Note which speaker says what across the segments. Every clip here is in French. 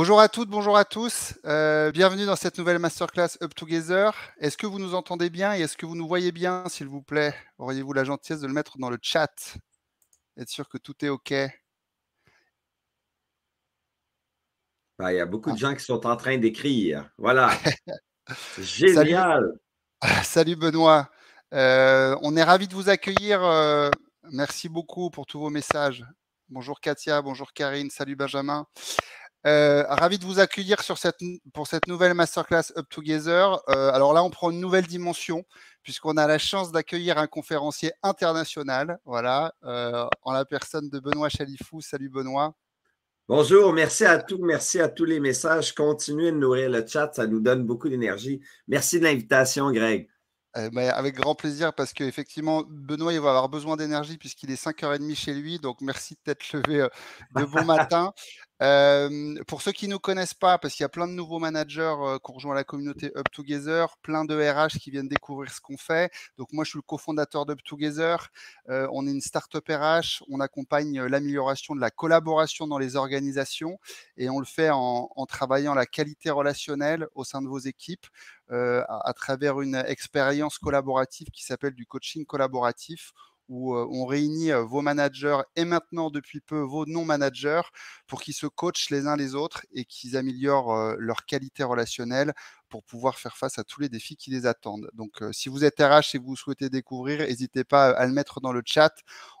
Speaker 1: Bonjour à toutes, bonjour à tous. Euh, bienvenue dans cette nouvelle masterclass Up Together. Est-ce que vous nous entendez bien et est-ce que vous nous voyez bien, s'il vous plaît Auriez-vous la gentillesse de le mettre dans le chat Être sûr que tout est OK.
Speaker 2: Ben, il y a beaucoup de ah. gens qui sont en train d'écrire. Voilà.
Speaker 1: Génial. Salut, Benoît. Euh, on est ravis de vous accueillir. Euh, merci beaucoup pour tous vos messages. Bonjour Katia, bonjour Karine, salut Benjamin. Euh, ravi de vous accueillir pour cette nouvelle masterclass Up Together. Euh, alors là, on prend une nouvelle dimension puisqu'on a la chance d'accueillir un conférencier international. Voilà, euh, en la personne de Benoît Chalifou. Salut Benoît.
Speaker 2: Bonjour, merci à tous, merci à tous les messages. Continuez de nourrir
Speaker 1: le chat, ça nous donne beaucoup d'énergie. Merci de l'invitation, Greg. avec grand plaisir, parce qu'effectivement, Benoît, il va avoir besoin d'énergie puisqu'il est 5h30 chez lui. Donc, merci de t'être levé le de bon matin pour ceux qui ne nous connaissent pas, parce qu'il y a plein de nouveaux managers qui rejoignent rejoint la communauté Up plein de RH qui viennent découvrir ce qu'on fait. Donc moi, je suis le cofondateur d'UpTogether. on est une startup RH. On accompagne l'amélioration de la collaboration dans les organisations et on le fait en, travaillant la qualité relationnelle au sein de vos équipes à travers une expérience collaborative qui s'appelle du coaching collaboratif où on réunit vos managers et maintenant depuis peu vos non-managers pour qu'ils se coachent les uns les autres et qu'ils améliorent leur qualité relationnelle pour pouvoir faire face à tous les défis qui les attendent. Donc, si vous êtes RH et vous souhaitez découvrir, n'hésitez pas à le mettre dans le chat.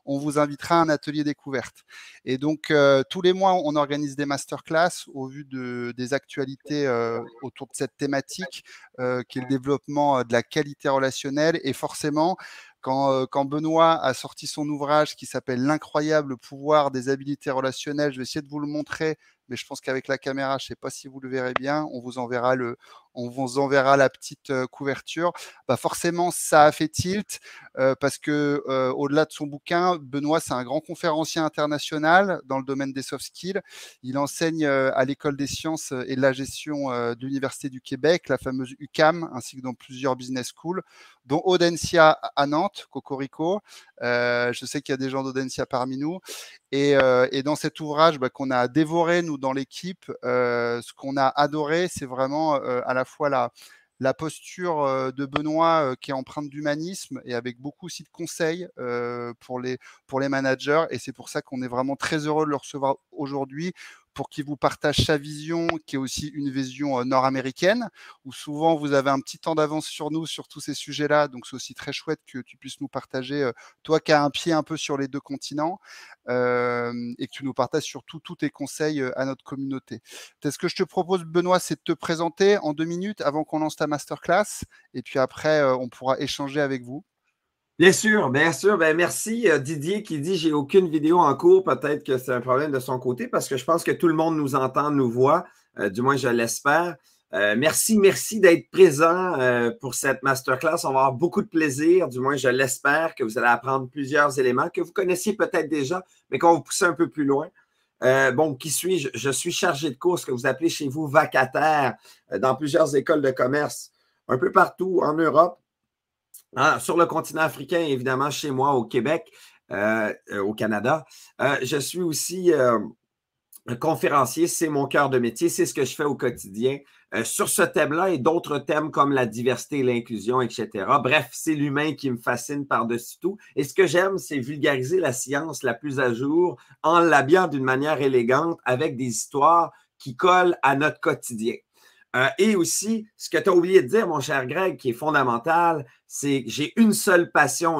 Speaker 1: On vous invitera à un atelier découverte. Et donc, tous les mois, on organise des masterclass au vu de, des actualités autour de cette thématique qui est le développement de la qualité relationnelle. Et forcément, euh, quand, Benoît a sorti son ouvrage qui s'appelle L'incroyable pouvoir des habilités relationnelles, je vais essayer de vous le montrer, mais je pense qu'avec la caméra, je ne sais pas si vous le verrez bien, on vous enverra le, on vous enverra la petite couverture. Bah forcément, ça a fait tilt parce que au-delà de son bouquin, Benoît, c'est un grand conférencier international dans le domaine des soft skills. Il enseigne à l'école des sciences et de la gestion de l'université du Québec, la fameuse UCAM, ainsi que dans plusieurs business schools, dont Audencia à Nantes, Cocorico. Euh, je sais qu'il y a des gens d'Audencia parmi nous. Et, dans cet ouvrage bah, qu'on a dévoré nous dans l'équipe, ce qu'on a adoré, c'est vraiment à la fois la, posture de Benoît qui est empreinte d'humanisme et avec beaucoup aussi de conseils pour les, pour les managers. Et c'est pour ça qu'on est vraiment très heureux de le recevoir aujourd'hui pour qu'il vous partage sa vision, qui est aussi une vision euh, nord-américaine, où souvent vous avez un petit temps d'avance sur nous sur tous ces sujets-là. Donc c'est aussi très chouette que tu puisses nous partager, euh, toi qui as un pied un peu sur les deux continents, euh, et que tu nous partages surtout tous tes conseils à notre communauté. Ce que je te propose, Benoît, c'est de te présenter en deux minutes avant qu'on lance ta masterclass, et puis après, on pourra échanger avec vous.
Speaker 2: Bien sûr, bien sûr. Ben, merci euh, Didier qui dit j'ai aucune vidéo en cours. Peut-être que c'est un problème de son côté parce que je pense que tout le monde nous entend, nous voit. Euh, du moins, je l'espère. Euh, merci, merci d'être présent pour cette masterclass. On va avoir beaucoup de plaisir. Du moins, je l'espère que vous allez apprendre plusieurs éléments que vous connaissiez peut-être déjà, mais qu'on vous pousser un peu plus loin. bon, qui suis-je? Je suis chargé de cours, ce que vous appelez chez vous vacataire, dans plusieurs écoles de commerce, un peu partout en Europe ah, sur le continent africain, évidemment, chez moi, au Québec, euh, euh, au Canada. Euh, je suis aussi conférencier, c'est mon cœur de métier, c'est ce que je fais au quotidien sur ce thème-là et d'autres thèmes comme la diversité l'inclusion, etc. Bref, c'est l'humain qui me fascine par-dessus tout. Et ce que j'aime, c'est vulgariser la science la plus à jour en l'habillant d'une manière élégante avec des histoires qui collent à notre quotidien. Euh, et aussi, ce que tu as oublié de dire, mon cher Greg, qui est fondamental, c'est que j'ai une seule passion,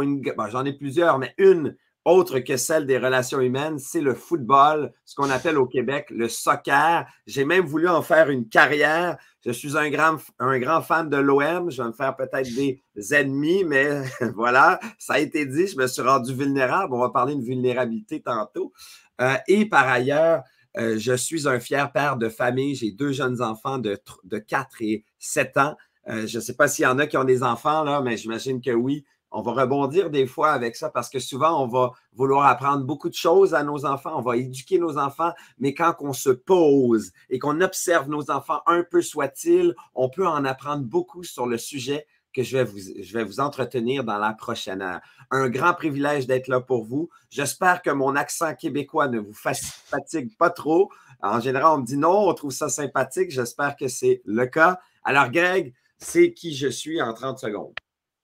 Speaker 2: j'en ai plusieurs, mais une autre que celle des relations humaines, c'est le football, ce qu'on appelle au Québec le soccer. J'ai même voulu en faire une carrière. Je suis un grand, un grand fan de l'OM. Je vais me faire peut-être des ennemis, mais voilà, ça a été dit. Je me suis rendu vulnérable. On va parler de vulnérabilité tantôt. Euh, et par ailleurs, euh, je suis un fier père de famille. J'ai deux jeunes enfants de, de 4 et 7 ans. Euh, je ne sais pas s'il y en a qui ont des enfants, là, mais j'imagine que oui. On va rebondir des fois avec ça parce que souvent, on va vouloir apprendre beaucoup de choses à nos enfants, on va éduquer nos enfants, mais quand on se pose et qu'on observe nos enfants, un peu soit-il, on peut en apprendre beaucoup sur le sujet que je vais, vous, je vais vous entretenir dans la prochaine heure. Un grand privilège d'être là pour vous. J'espère que mon accent québécois ne vous fatigue pas trop. En général, on me dit non, on trouve ça sympathique. J'espère que c'est le cas. Alors, Greg, c'est qui je suis en 30 secondes.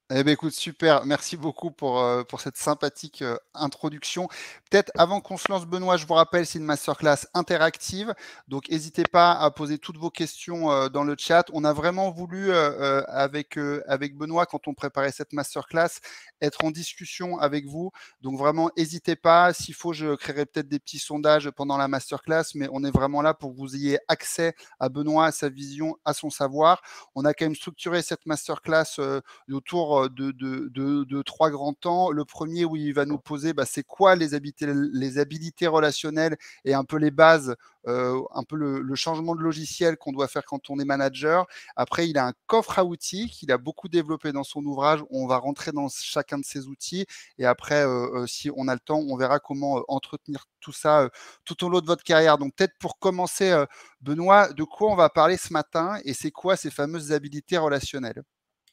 Speaker 1: Eh ben, écoute, super. Merci beaucoup pour, euh, pour cette sympathique euh, introduction. Peut-être avant qu'on se lance, Benoît, je vous rappelle, c'est une masterclass interactive. Donc, n'hésitez pas à poser toutes vos questions euh, dans le chat. On a vraiment voulu, avec, avec Benoît, quand on préparait cette masterclass, être en discussion avec vous. Donc, vraiment, n'hésitez pas. S'il faut, je créerai peut-être des petits sondages pendant la masterclass, mais on est vraiment là pour que vous ayez accès à Benoît, à sa vision, à son savoir. On a quand même structuré cette masterclass autour euh, de, trois grands temps. Le premier où il va nous poser, bah, c'est quoi les habilités, relationnelles et un peu les bases, euh, un peu le, changement de logiciel qu'on doit faire quand on est manager. Après, il a un coffre à outils qu'il a beaucoup développé dans son ouvrage. On va rentrer dans chacun de ces outils et après, euh, si on a le temps, on verra comment entretenir tout ça tout au long de votre carrière. Donc peut-être pour commencer, Benoît, de quoi on va parler ce matin et c'est quoi ces fameuses habilités relationnelles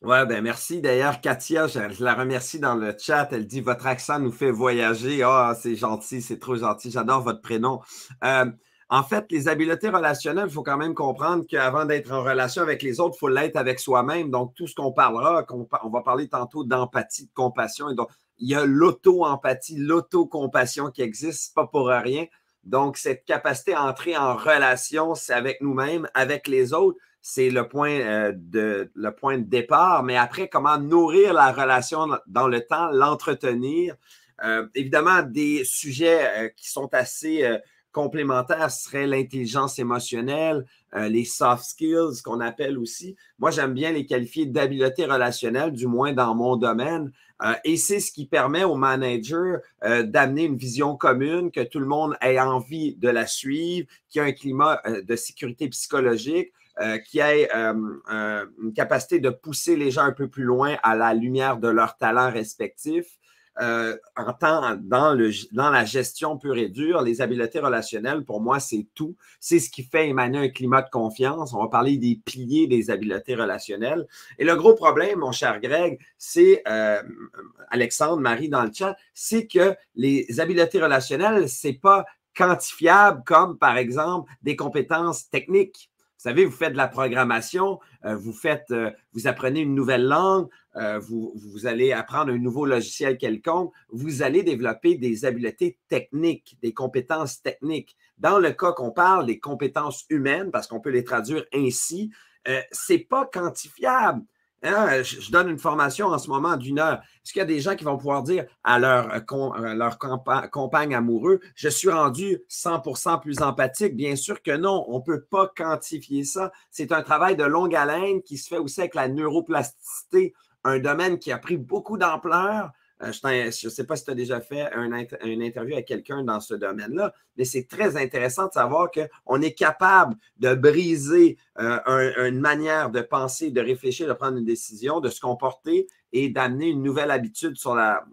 Speaker 2: oui, ben merci. D'ailleurs, Katia, je, la remercie dans le chat. Elle dit Votre accent nous fait voyager. Ah, c'est gentil, c'est trop gentil. J'adore votre prénom. Euh, en fait, les habiletés relationnelles, il faut quand même comprendre qu'avant d'être en relation avec les autres, il faut l'être avec soi-même. Donc, tout ce qu'on parlera, on, va parler tantôt d'empathie, de compassion. Et donc, il y a l'auto-empathie, l'auto-compassion qui existe, pas pour rien. Donc, cette capacité à entrer en relation c'est avec nous-mêmes, avec les autres, c'est le point euh, de le point de départ, mais après, comment nourrir la relation dans le temps, l'entretenir. Euh, évidemment, des sujets euh, qui sont assez complémentaires serait l'intelligence émotionnelle, euh, les soft skills qu'on appelle aussi. Moi, j'aime bien les qualifier d'habileté relationnelle, du moins dans mon domaine. Euh, et c'est ce qui permet au manager euh, d'amener une vision commune, que tout le monde ait envie de la suivre, qu'il y ait un climat de sécurité psychologique, qui ait une capacité de pousser les gens un peu plus loin à la lumière de leurs talents respectifs. Euh, en temps, dans, le, dans la gestion pure et dure, les habiletés relationnelles, pour moi, c'est tout. C'est ce qui fait émaner un climat de confiance. On va parler des piliers des habiletés relationnelles. Et le gros problème, mon cher Greg, c'est euh, Alexandre, Marie dans le chat, c'est que les habiletés relationnelles, c'est pas quantifiable comme, par exemple, des compétences techniques savez, vous faites de la programmation, euh, vous, faites, euh, vous apprenez une nouvelle langue, euh, vous, vous, allez apprendre un nouveau logiciel quelconque, vous allez développer des habiletés techniques, des compétences techniques. Dans le cas qu'on parle des compétences humaines, parce qu'on peut les traduire ainsi, ce n'est pas quantifiable. Hein, je donne une formation en ce moment d'une heure. Est-ce qu'il y a des gens qui vont pouvoir dire à leur, euh, euh, compagne amoureux, je suis rendu 100% plus empathique? Bien sûr que non, on ne peut pas quantifier ça. C'est un travail de longue haleine qui se fait aussi avec la neuroplasticité, un domaine qui a pris beaucoup d'ampleur, euh, je ne sais pas si tu as déjà fait une interview avec quelqu'un dans ce domaine-là, mais c'est très intéressant de savoir qu'on est capable de briser euh, une manière de penser, de réfléchir, de prendre une décision, de se comporter et d'amener une nouvelle habitude sur la,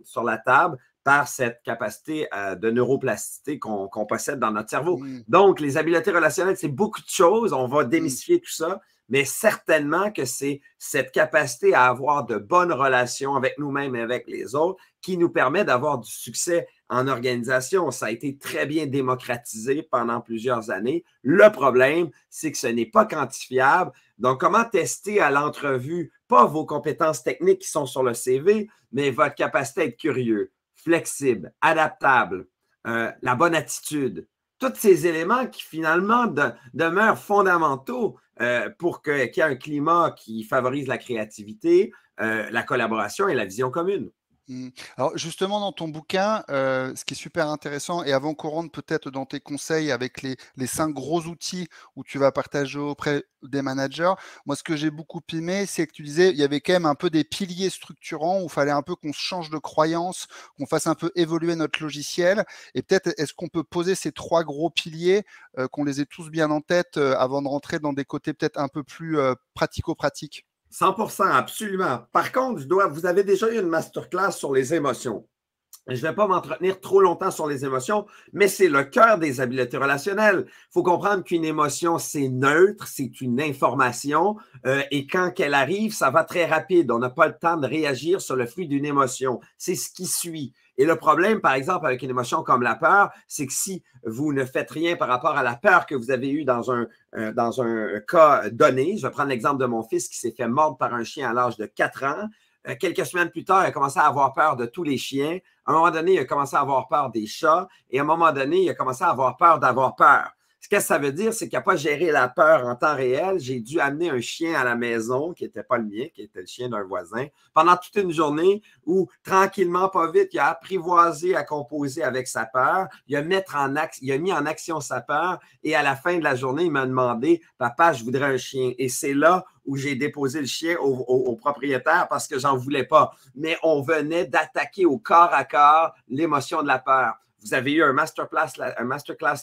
Speaker 2: table par cette capacité euh, de neuroplasticité qu'on possède dans notre cerveau. Mmh. Donc, les habiletés relationnelles, c'est beaucoup de choses. On va mmh. démystifier tout ça mais certainement que c'est cette capacité à avoir de bonnes relations avec nous-mêmes et avec les autres qui nous permet d'avoir du succès en organisation. Ça a été très bien démocratisé pendant plusieurs années. Le problème, c'est que ce n'est pas quantifiable. Donc, comment tester à l'entrevue, pas vos compétences techniques qui sont sur le CV, mais votre capacité à être curieux, flexible, adaptable, euh, la bonne attitude, tous ces éléments qui finalement demeurent fondamentaux euh, pour qu'il y ait un climat qui favorise la créativité, euh, la collaboration et la vision commune.
Speaker 1: Mmh. Alors justement, dans ton bouquin, euh, ce qui est super intéressant, et avant qu'on rentre peut-être dans tes conseils avec les, cinq gros outils où tu vas partager auprès des managers, moi ce que j'ai beaucoup aimé, c'est que tu disais, il y avait quand même un peu des piliers structurants où il fallait un peu qu'on change de croyance, qu'on fasse un peu évoluer notre logiciel. Et peut-être, est-ce qu'on peut poser ces trois gros piliers, euh, qu'on les ait tous bien en tête euh, avant de rentrer dans des côtés peut-être un peu plus pratico-pratiques 100 absolument. Par contre, je dois, vous avez déjà eu une masterclass
Speaker 2: sur les émotions. Je ne vais pas m'entretenir trop longtemps sur les émotions, mais c'est le cœur des habiletés relationnelles. Il faut comprendre qu'une émotion, c'est neutre, c'est une information, euh, et quand elle arrive, ça va très rapide. On n'a pas le temps de réagir sur le fruit d'une émotion. C'est ce qui suit. Et le problème, par exemple, avec une émotion comme la peur, c'est que si vous ne faites rien par rapport à la peur que vous avez eue dans un, euh, dans un euh, cas donné, je vais prendre l'exemple de mon fils qui s'est fait mordre par un chien à l'âge de 4 ans. Euh, quelques semaines plus tard, il a commencé à avoir peur de tous les chiens. À un moment donné, il a commencé à avoir peur des chats. Et à un moment donné, il a commencé à avoir peur d'avoir peur. Ce que ça veut dire, c'est qu'il n'a pas géré la peur en temps réel, j'ai dû amener un chien à la maison qui n'était pas le mien, qui était le chien d'un voisin, pendant toute une journée où, tranquillement, pas vite, il a apprivoisé à composer avec sa peur, il a, mettre en il mis en action sa peur, et à la fin de la journée, il m'a demandé Papa, je voudrais un chien. Et c'est là où j'ai déposé le chien au, propriétaire parce que j'en voulais pas. Mais on venait d'attaquer au corps à corps l'émotion de la peur. Vous avez eu un masterclass,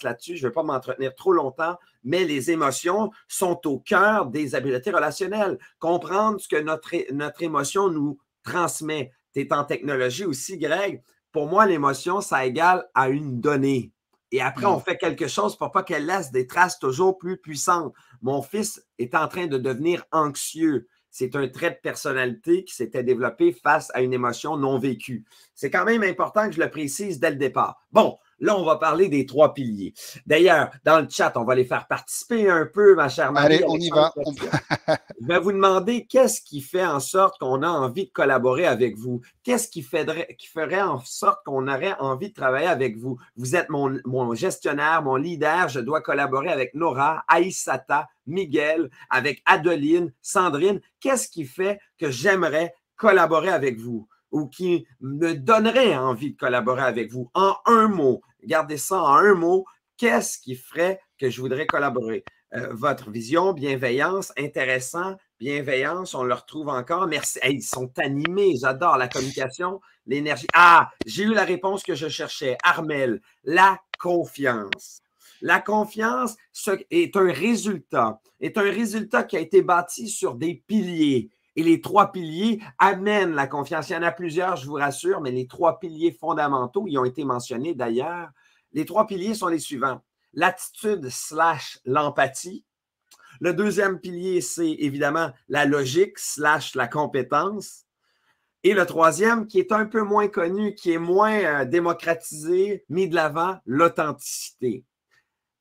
Speaker 2: là-dessus. Je ne vais pas m'entretenir trop longtemps, mais les émotions sont au cœur des habiletés relationnelles. Comprendre ce que notre, notre émotion nous transmet. Tu es en technologie aussi, Greg. Pour moi, l'émotion, ça égale à une donnée. Et après, on mm. fait quelque chose pour pas qu'elle laisse des traces toujours plus puissantes. Mon fils est en train de devenir anxieux c'est un trait de personnalité qui s'était développé face à une émotion non vécue. C'est quand même important que je le précise dès le départ. Bon, Là, on va parler des trois piliers. D'ailleurs, dans le chat, on va les faire participer un peu, ma chère Marie. Allez, on y va. Je vais vous demander qu'est-ce qui fait en sorte qu'on a envie de collaborer avec vous? Qu'est-ce qui, ferait en sorte qu'on aurait envie de travailler avec vous? Vous êtes mon, mon gestionnaire, mon leader. Je dois collaborer avec Nora, Aïsata, Miguel, avec Adeline, Sandrine. Qu'est-ce qui fait que j'aimerais collaborer avec vous? ou qui me donnerait envie de collaborer avec vous. En un mot, gardez ça en un mot. Qu'est-ce qui ferait que je voudrais collaborer? Euh, votre vision, bienveillance, intéressant, bienveillance, on le retrouve encore. Merci. ils sont animés, j'adore la communication, l'énergie. Ah, j'ai eu la réponse que je cherchais. Armel, la confiance. La confiance est un résultat, est un résultat qui a été bâti sur des piliers, et les trois piliers amènent la confiance. Il y en a plusieurs, je vous rassure, mais les trois piliers fondamentaux, ils ont été mentionnés d'ailleurs. Les trois piliers sont les suivants. L'attitude slash l'empathie. Le deuxième pilier, c'est évidemment la logique slash la compétence. Et le troisième, qui est un peu moins connu, qui est moins euh, démocratisé, mis de l'avant, l'authenticité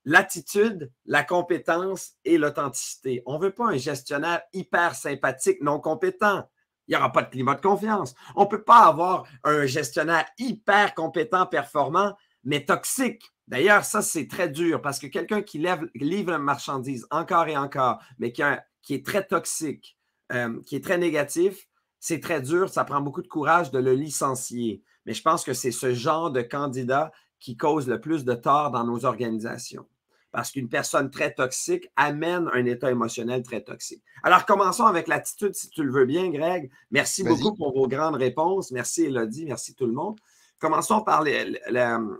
Speaker 2: l'attitude, la compétence et l'authenticité. On ne veut pas un gestionnaire hyper sympathique, non compétent. Il n'y aura pas de climat de confiance. On ne peut pas avoir un gestionnaire hyper compétent, performant, mais toxique. D'ailleurs, ça, c'est très dur parce que quelqu'un qui lève, livre la marchandise encore et encore, mais qui, est très toxique, euh, qui est très négatif, c'est très dur. Ça prend beaucoup de courage de le licencier. Mais je pense que c'est ce genre de candidat qui cause le plus de tort dans nos organisations parce qu'une personne très toxique amène un état émotionnel très toxique. Alors, commençons avec l'attitude, si tu le veux bien, Greg. Merci beaucoup pour vos grandes réponses. Merci, Elodie. Merci, tout le monde. Commençons par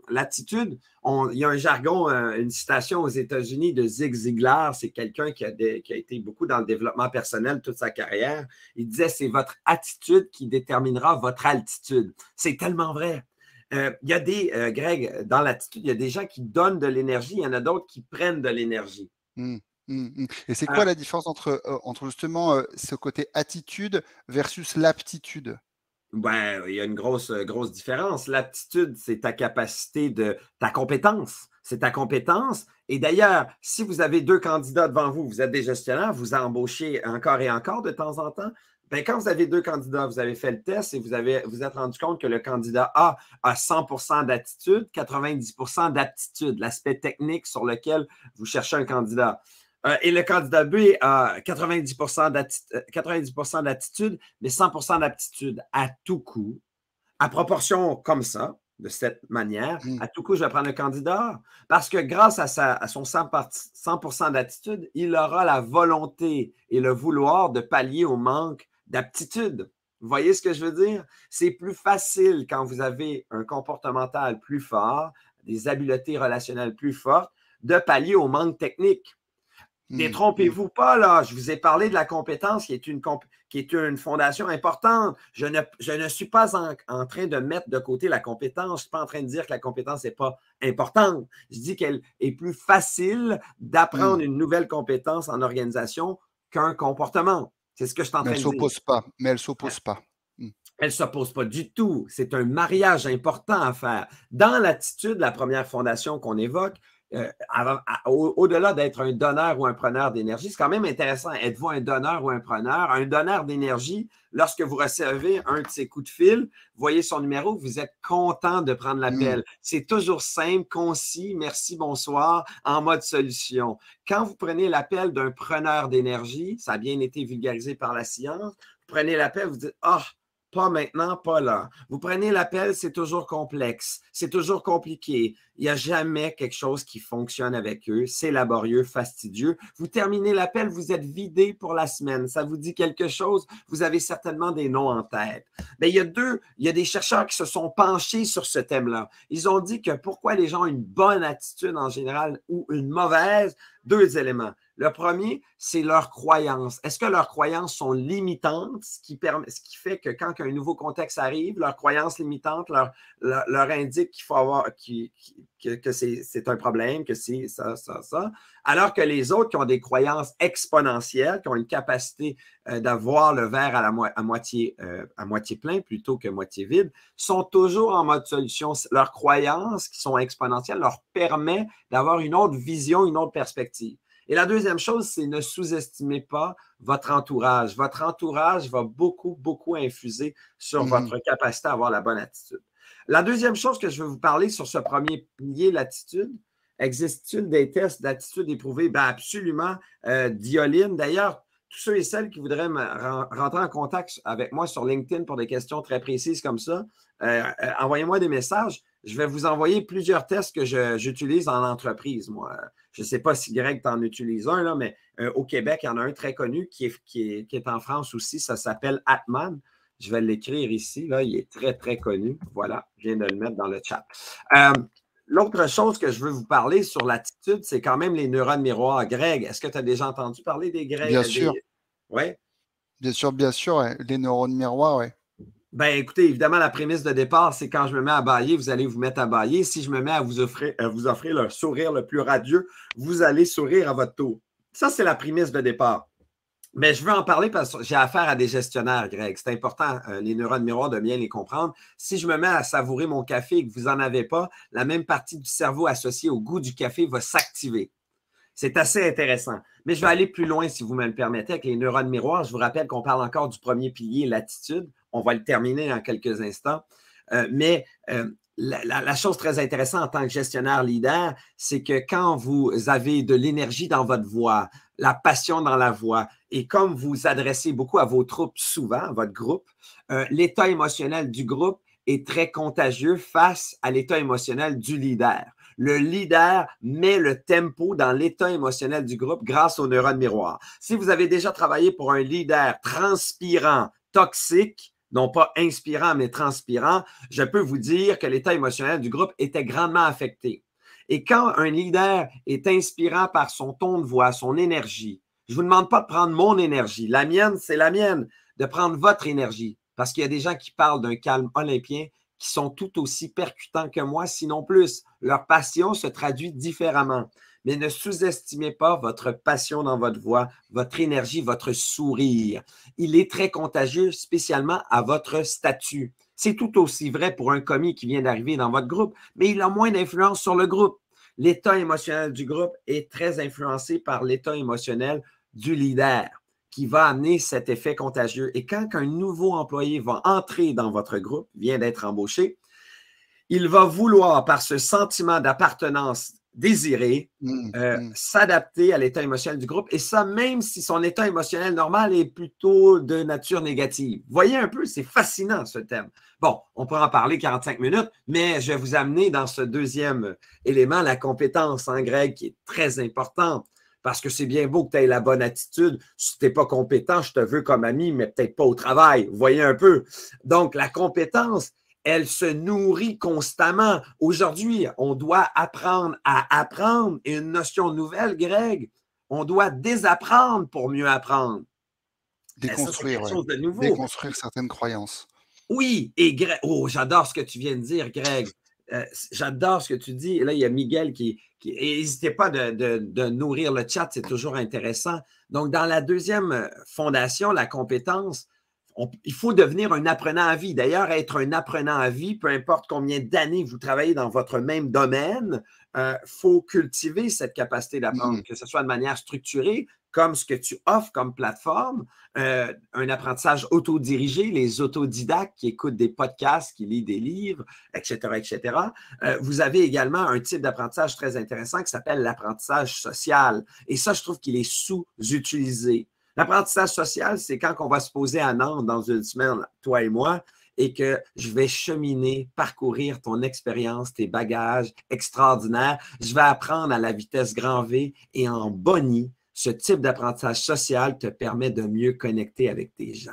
Speaker 2: l'attitude. Il y a un jargon, euh, une citation aux États-Unis de Zig Ziglar. C'est quelqu'un qui, qui, a été beaucoup dans le développement personnel toute sa carrière. Il disait, c'est votre attitude qui déterminera votre altitude. C'est tellement vrai. Euh, il y a des, euh, Greg, dans l'attitude, il y a des gens qui donnent de l'énergie, il y en a d'autres qui prennent de l'énergie.
Speaker 1: Mmh, mmh, mmh. Et c'est quoi ah. la différence entre, euh, entre justement ce côté attitude versus l'aptitude
Speaker 2: ben, il y a une grosse, grosse différence. L'aptitude, c'est ta capacité de ta compétence. C'est ta compétence. Et d'ailleurs, si vous avez deux candidats devant vous, vous êtes des gestionnaires, vous embauchez encore et encore de temps en temps, ben, quand vous avez deux candidats, vous avez fait le test et vous avez, vous êtes rendu compte que le candidat A a 100 d'attitude, 90 d'aptitude, l'aspect technique sur lequel vous cherchez un candidat. Euh, et le candidat B a 90 euh, d'attitude, mais 100 d'aptitude à tout coup, à proportion comme ça, de cette manière. Hmm. À tout coup, je vais prendre le candidat parce que grâce à, son 100 d'attitude, il aura la volonté et le vouloir de pallier au manque d'aptitude. Vous voyez ce que je veux dire? C'est plus facile quand vous avez un comportemental plus fort, des habiletés relationnelles plus fortes, de pallier au manque technique. Ne mmh, mmh. trompez vous pas, là. Je vous ai parlé de la compétence qui est une, qui est une fondation importante. Je ne, suis pas en, train de mettre de côté la compétence. Je ne suis pas en train de dire que la compétence n'est pas importante. Je dis qu'elle est plus facile d'apprendre mmh. une nouvelle compétence en organisation qu'un
Speaker 1: comportement. C'est ce que je suis en Elle ne s'oppose pas, mais elle s'oppose pas. Hmm.
Speaker 2: Elle ne s'oppose pas du tout. C'est un mariage important à faire. Dans l'attitude, de la première fondation qu'on évoque, euh, au-delà d'être un donneur ou un preneur d'énergie, c'est quand même intéressant. Êtes-vous un donneur ou un preneur? Un donneur d'énergie, lorsque vous recevez un de ses coups de fil, voyez son numéro, vous êtes content de prendre l'appel. Mm. C'est toujours simple, concis, merci, bonsoir, en mode solution. Quand vous prenez l'appel d'un preneur d'énergie, ça a bien été vulgarisé par la science, vous prenez l'appel, vous dites, ah, pas maintenant, pas là. Vous prenez l'appel, c'est toujours complexe, c'est toujours compliqué. Il n'y a jamais quelque chose qui fonctionne avec eux. C'est laborieux, fastidieux. Vous terminez l'appel, vous êtes vidé pour la semaine. Ça vous dit quelque chose? Vous avez certainement des noms en tête. Mais il y a deux, il y a des chercheurs qui se sont penchés sur ce thème-là. Ils ont dit que pourquoi les gens ont une bonne attitude en général ou une mauvaise, deux éléments. Le premier, c'est leurs croyances. Est-ce que leurs croyances sont limitantes, ce qui, fait que quand un nouveau contexte arrive, leurs croyances limitantes leur, indiquent qu'il faut avoir, que, c'est un problème, que c'est ça, ça, ça. Alors que les autres qui ont des croyances exponentielles, qui ont une capacité euh, d'avoir le verre à, la moitié, euh, à moitié plein plutôt que moitié vide, sont toujours en mode solution. Leurs croyances qui sont exponentielles leur permet d'avoir une autre vision, une autre perspective. Et la deuxième chose, c'est ne sous-estimez pas votre entourage. Votre entourage va beaucoup, beaucoup infuser sur mm-hmm. votre capacité à avoir la bonne attitude. La deuxième chose que je veux vous parler sur ce premier pilier, l'attitude, existe-t-il des tests d'attitude éprouvée? Ben absolument, euh, Dioline. D'ailleurs, tous ceux et celles qui voudraient rentrer en contact avec moi sur LinkedIn pour des questions très précises comme ça, euh, euh, envoyez-moi des messages. Je vais vous envoyer plusieurs tests que j'utilise en entreprise, moi je ne sais pas si Greg t'en utilise un, là, mais euh, au Québec, il y en a un très connu qui est, qui en France aussi. Ça s'appelle Atman. Je vais l'écrire ici. Là, il est très, très connu. Voilà, je viens de le mettre dans le chat. Euh, l'autre chose que je veux vous parler sur l'attitude, c'est quand même les neurones miroirs. Greg, est-ce que tu as déjà entendu
Speaker 1: parler des Greg? Bien sûr. Oui. Bien sûr, bien sûr, les neurones miroirs, oui.
Speaker 2: Ben écoutez, évidemment, la prémisse de départ, c'est quand je me mets à bailler, vous allez vous mettre à bailler. Si je me mets à vous offrir, à vous offrir le sourire le plus radieux, vous allez sourire à votre tour. Ça, c'est la prémisse de départ. Mais je veux en parler parce que j'ai affaire à des gestionnaires, Greg. C'est important, euh, les neurones miroirs, de bien les comprendre. Si je me mets à savourer mon café et que vous n'en avez pas, la même partie du cerveau associée au goût du café va s'activer. C'est assez intéressant. Mais je vais aller plus loin, si vous me le permettez, avec les neurones miroirs. Je vous rappelle qu'on parle encore du premier pilier, l'attitude. On va le terminer en quelques instants. Euh, mais euh, la, chose très intéressante en tant que gestionnaire leader, c'est que quand vous avez de l'énergie dans votre voix, la passion dans la voix, et comme vous adressez beaucoup à vos troupes souvent, à votre groupe, euh, l'état émotionnel du groupe est très contagieux face à l'état émotionnel du leader. Le leader met le tempo dans l'état émotionnel du groupe grâce aux neurones miroirs. Si vous avez déjà travaillé pour un leader transpirant, toxique, non pas inspirant, mais transpirant, je peux vous dire que l'état émotionnel du groupe était grandement affecté. Et quand un leader est inspirant par son ton de voix, son énergie, je ne vous demande pas de prendre mon énergie. La mienne, c'est la mienne. De prendre votre énergie. Parce qu'il y a des gens qui parlent d'un calme olympien qui sont tout aussi percutants que moi, sinon plus. Leur passion se traduit différemment mais ne sous-estimez pas votre passion dans votre voix, votre énergie, votre sourire. Il est très contagieux, spécialement à votre statut. C'est tout aussi vrai pour un commis qui vient d'arriver dans votre groupe, mais il a moins d'influence sur le groupe. L'état émotionnel du groupe est très influencé par l'état émotionnel du leader qui va amener cet effet contagieux. Et quand un nouveau employé va entrer dans votre groupe, vient d'être embauché, il va vouloir, par ce sentiment d'appartenance désirer, mm, euh, mm. s'adapter à l'état émotionnel du groupe, et ça même si son état émotionnel normal est plutôt de nature négative. Voyez un peu, c'est fascinant ce thème. Bon, on peut en parler 45 minutes, mais je vais vous amener dans ce deuxième élément, la compétence en grec, qui est très importante, parce que c'est bien beau que tu aies la bonne attitude. Si tu n'es pas compétent, je te veux comme ami, mais peut-être pas au travail. Voyez un peu. Donc, la compétence, elle se nourrit constamment. Aujourd'hui, on doit apprendre à apprendre et une notion nouvelle, Greg. On doit désapprendre pour mieux apprendre.
Speaker 1: Eh, déconstruire,
Speaker 2: déconstruire certaines croyances. Oui, et Greg, oh, j'adore ce que tu viens de dire, Greg. Euh, j'adore ce que tu dis. Là, il y a Miguel qui. N'hésitez pas de, de, nourrir le chat, c'est toujours intéressant. Donc, dans la deuxième euh, fondation, la compétence, il faut devenir un apprenant à vie. D'ailleurs, être un apprenant à vie, peu importe combien d'années vous travaillez dans votre même domaine, il euh, faut cultiver cette capacité d'apprendre, mmh. que ce soit de manière structurée, comme ce que tu offres comme plateforme, euh, un apprentissage autodirigé, les autodidactes qui écoutent des podcasts, qui lisent des livres, etc., etc. Euh, vous avez également un type d'apprentissage très intéressant qui s'appelle l'apprentissage social. Et ça, je trouve qu'il est sous-utilisé. L'apprentissage social, c'est quand on va se poser à Nantes dans une semaine, toi et moi, et que je vais cheminer, parcourir ton expérience, tes bagages extraordinaires. Je vais apprendre à la vitesse grand V et en bonnie, ce type d'apprentissage social te permet de mieux connecter avec tes gens.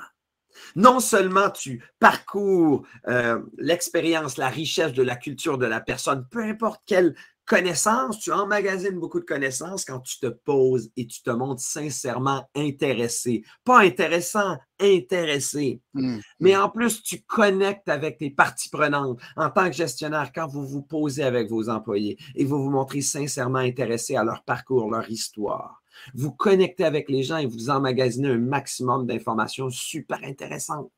Speaker 2: Non seulement tu parcours euh, l'expérience, la richesse de la culture de la personne, peu importe quelle Connaissance, tu emmagasines beaucoup de connaissances quand tu te poses et tu te montres sincèrement intéressé. Pas intéressant, intéressé. Mmh, mmh. Mais en plus, tu connectes avec tes parties prenantes en tant que gestionnaire quand vous vous posez avec vos employés et vous vous montrez sincèrement intéressé à leur parcours, leur histoire. Vous connectez avec les gens et vous emmagasinez un maximum d'informations super intéressantes.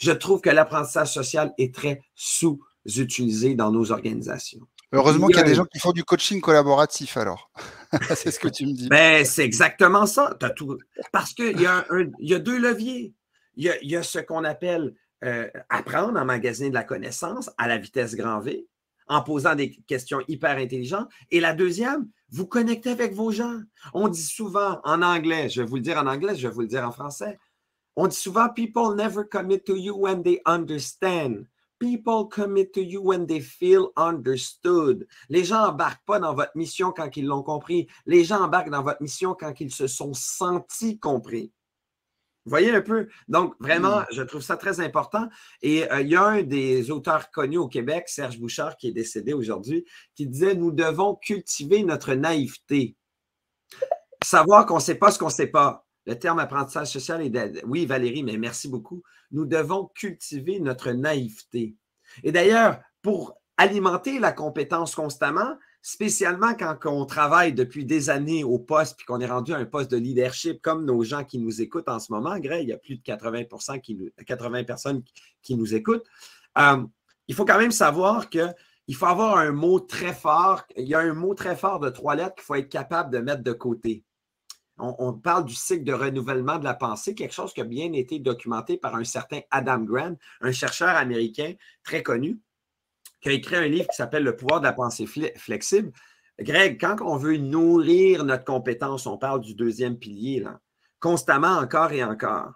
Speaker 2: Je trouve que l'apprentissage social est très
Speaker 1: sous utilisés dans nos organisations. Heureusement qu'il y a des gens qui font du coaching collaboratif alors. c'est ce que tu me dis.
Speaker 2: Ben, c'est exactement ça. tout... Parce qu'il y, a deux leviers. Il y a, ce qu'on appelle euh, apprendre en magasin de la connaissance à la vitesse grand V, en posant des questions hyper intelligentes. Et la deuxième, vous connectez avec vos gens. On dit souvent en anglais, je vais vous le dire en anglais, je vais vous le dire en français. On dit souvent, people never commit to you when they understand. People commit to you when they feel understood. Les gens embarquent pas dans votre mission quand ils l'ont compris. Les gens embarquent dans votre mission quand ils se sont sentis compris. Vous voyez un peu? Donc, vraiment, hmm. je trouve ça très important. Et euh, il y a un des auteurs connus au Québec, Serge Bouchard, qui est décédé aujourd'hui, qui disait Nous devons cultiver notre naïveté. Savoir qu'on ne sait pas ce qu'on ne sait pas. Le terme apprentissage social est... Oui, Valérie, mais merci beaucoup. Nous devons cultiver notre naïveté. Et d'ailleurs, pour alimenter la compétence constamment, spécialement quand on travaille depuis des années au poste, puis qu'on est rendu à un poste de leadership, comme nos gens qui nous écoutent en ce moment, il y a plus de 80, qui nous, 80 personnes qui nous écoutent, euh, il faut quand même savoir que il faut avoir un mot très fort. Il y a un mot très fort de trois lettres qu'il faut être capable de mettre de côté on, parle du cycle de renouvellement de la pensée, quelque chose qui a bien été documenté par un certain Adam Grant, un chercheur américain très connu, qui a écrit un livre qui s'appelle Le pouvoir de la pensée flexible. Greg, quand on veut nourrir notre compétence, on parle du deuxième pilier, constamment encore et encore.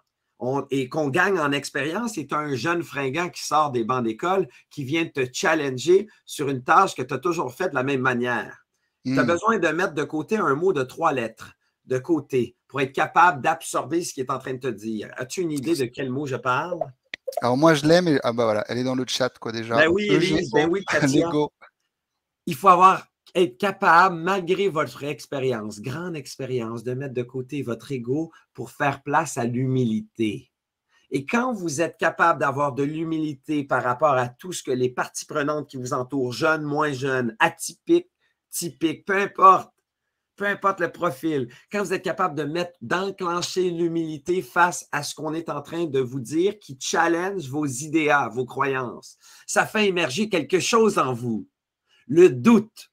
Speaker 2: et qu'on gagne en expérience, c'est un jeune fringant qui sort des bancs d'école, qui vient te challenger sur une tâche que tu as toujours faite de la même manière. Tu as hmm. besoin de mettre de côté un mot de trois lettres de côté pour être capable d'absorber ce qu'il est en train de te dire. As-tu une idée de quel mot je parle?
Speaker 1: Alors moi, je l'ai, mais Ah bah, voilà, elle est dans le chat, quoi, déjà. Ben oui, Elise, ben oui, Katia.
Speaker 2: Il faut avoir être capable, malgré votre expérience, grande expérience, de mettre de côté votre ego pour faire place à l'humilité. Et quand vous êtes capable d'avoir de l'humilité par rapport à tout ce que les parties prenantes qui vous entourent, jeunes, moins jeunes, atypiques, typiques, peu importe, peu importe le profil, quand vous êtes capable de mettre, d'enclencher l'humilité face à ce qu'on est en train de vous dire qui challenge vos idéas, vos croyances, ça fait émerger quelque chose en vous, le doute.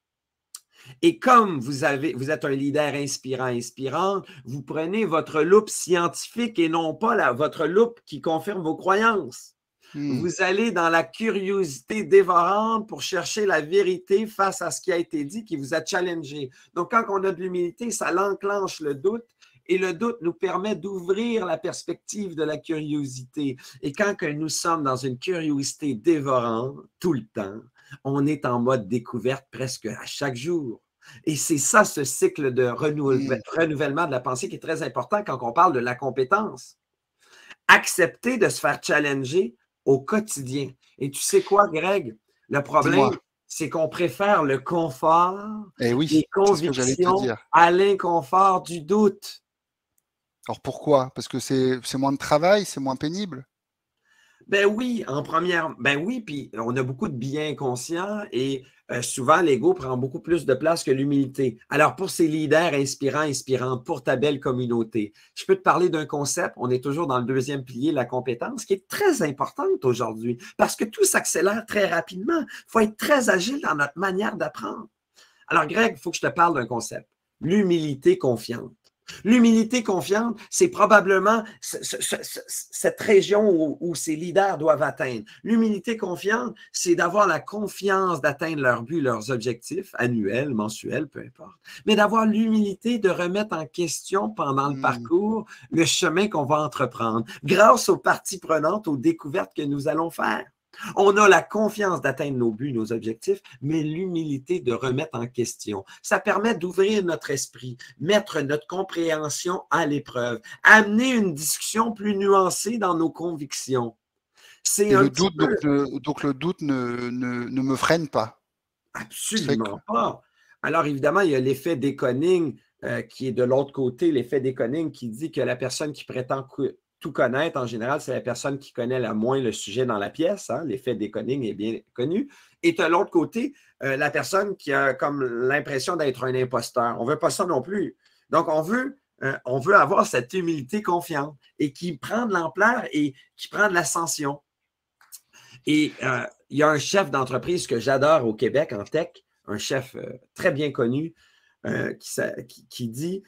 Speaker 2: Et comme vous, avez, vous êtes un leader inspirant, inspirant, vous prenez votre loupe scientifique et non pas votre loupe qui confirme vos croyances. Hmm. Vous allez dans la curiosité dévorante pour chercher la vérité face à ce qui a été dit, qui vous a challengé. Donc, quand on a de l'humilité, ça l'enclenche le doute. Et le doute nous permet d'ouvrir la perspective de la curiosité. Et quand nous sommes dans une curiosité dévorante tout le temps, on est en mode découverte presque à chaque jour. Et c'est ça, ce cycle de hmm. renouvellement de la pensée qui est très important quand on parle de la compétence. Accepter de se faire challenger au quotidien. Et tu sais quoi, Greg? Le problème, c'est qu'on préfère le confort
Speaker 1: eh et oui, des convictions à l'inconfort du doute. Alors pourquoi? Parce que c'est moins de travail, c'est moins pénible.
Speaker 2: Ben oui, en première, ben oui, puis on a beaucoup de bien conscients et euh, souvent, l'ego prend beaucoup plus de place que l'humilité. Alors, pour ces leaders inspirants, inspirants, pour ta belle communauté, je peux te parler d'un concept. On est toujours dans le deuxième pilier, la compétence, qui est très importante aujourd'hui parce que tout s'accélère très rapidement. Il faut être très agile dans notre manière d'apprendre. Alors, Greg, il faut que je te parle d'un concept l'humilité confiante. L'humilité confiante, c'est probablement cette région où, ces leaders doivent atteindre. L'humilité confiante, c'est d'avoir la confiance d'atteindre leurs buts, leurs objectifs, annuels, mensuels, peu importe, mais d'avoir l'humilité de remettre en question pendant le hmm. parcours le chemin qu'on va entreprendre grâce aux parties prenantes, aux découvertes que nous allons faire. On a la confiance d'atteindre nos buts, nos objectifs, mais l'humilité de remettre en question. Ça permet d'ouvrir notre esprit, mettre notre compréhension à l'épreuve, amener une discussion
Speaker 1: plus nuancée dans nos convictions. C'est le doute, donc, le, doute ne, me freine pas. Absolument
Speaker 2: pas. Alors évidemment, il y a l'effet déconning euh, qui est de l'autre côté, l'effet déconning qui dit que la personne qui prétend tout connaître, en général, c'est la personne qui connaît le moins le sujet dans la pièce. Hein. L'effet déconning est bien connu. Et de l'autre côté, euh, la personne qui a comme l'impression d'être un imposteur. On ne veut pas ça non plus. Donc, on veut, euh, on veut avoir cette humilité confiante et qui prend de l'ampleur et qui prend de l'ascension. Et euh, il y a un chef d'entreprise que j'adore au Québec en tech, un chef très bien connu, qui, qui dit,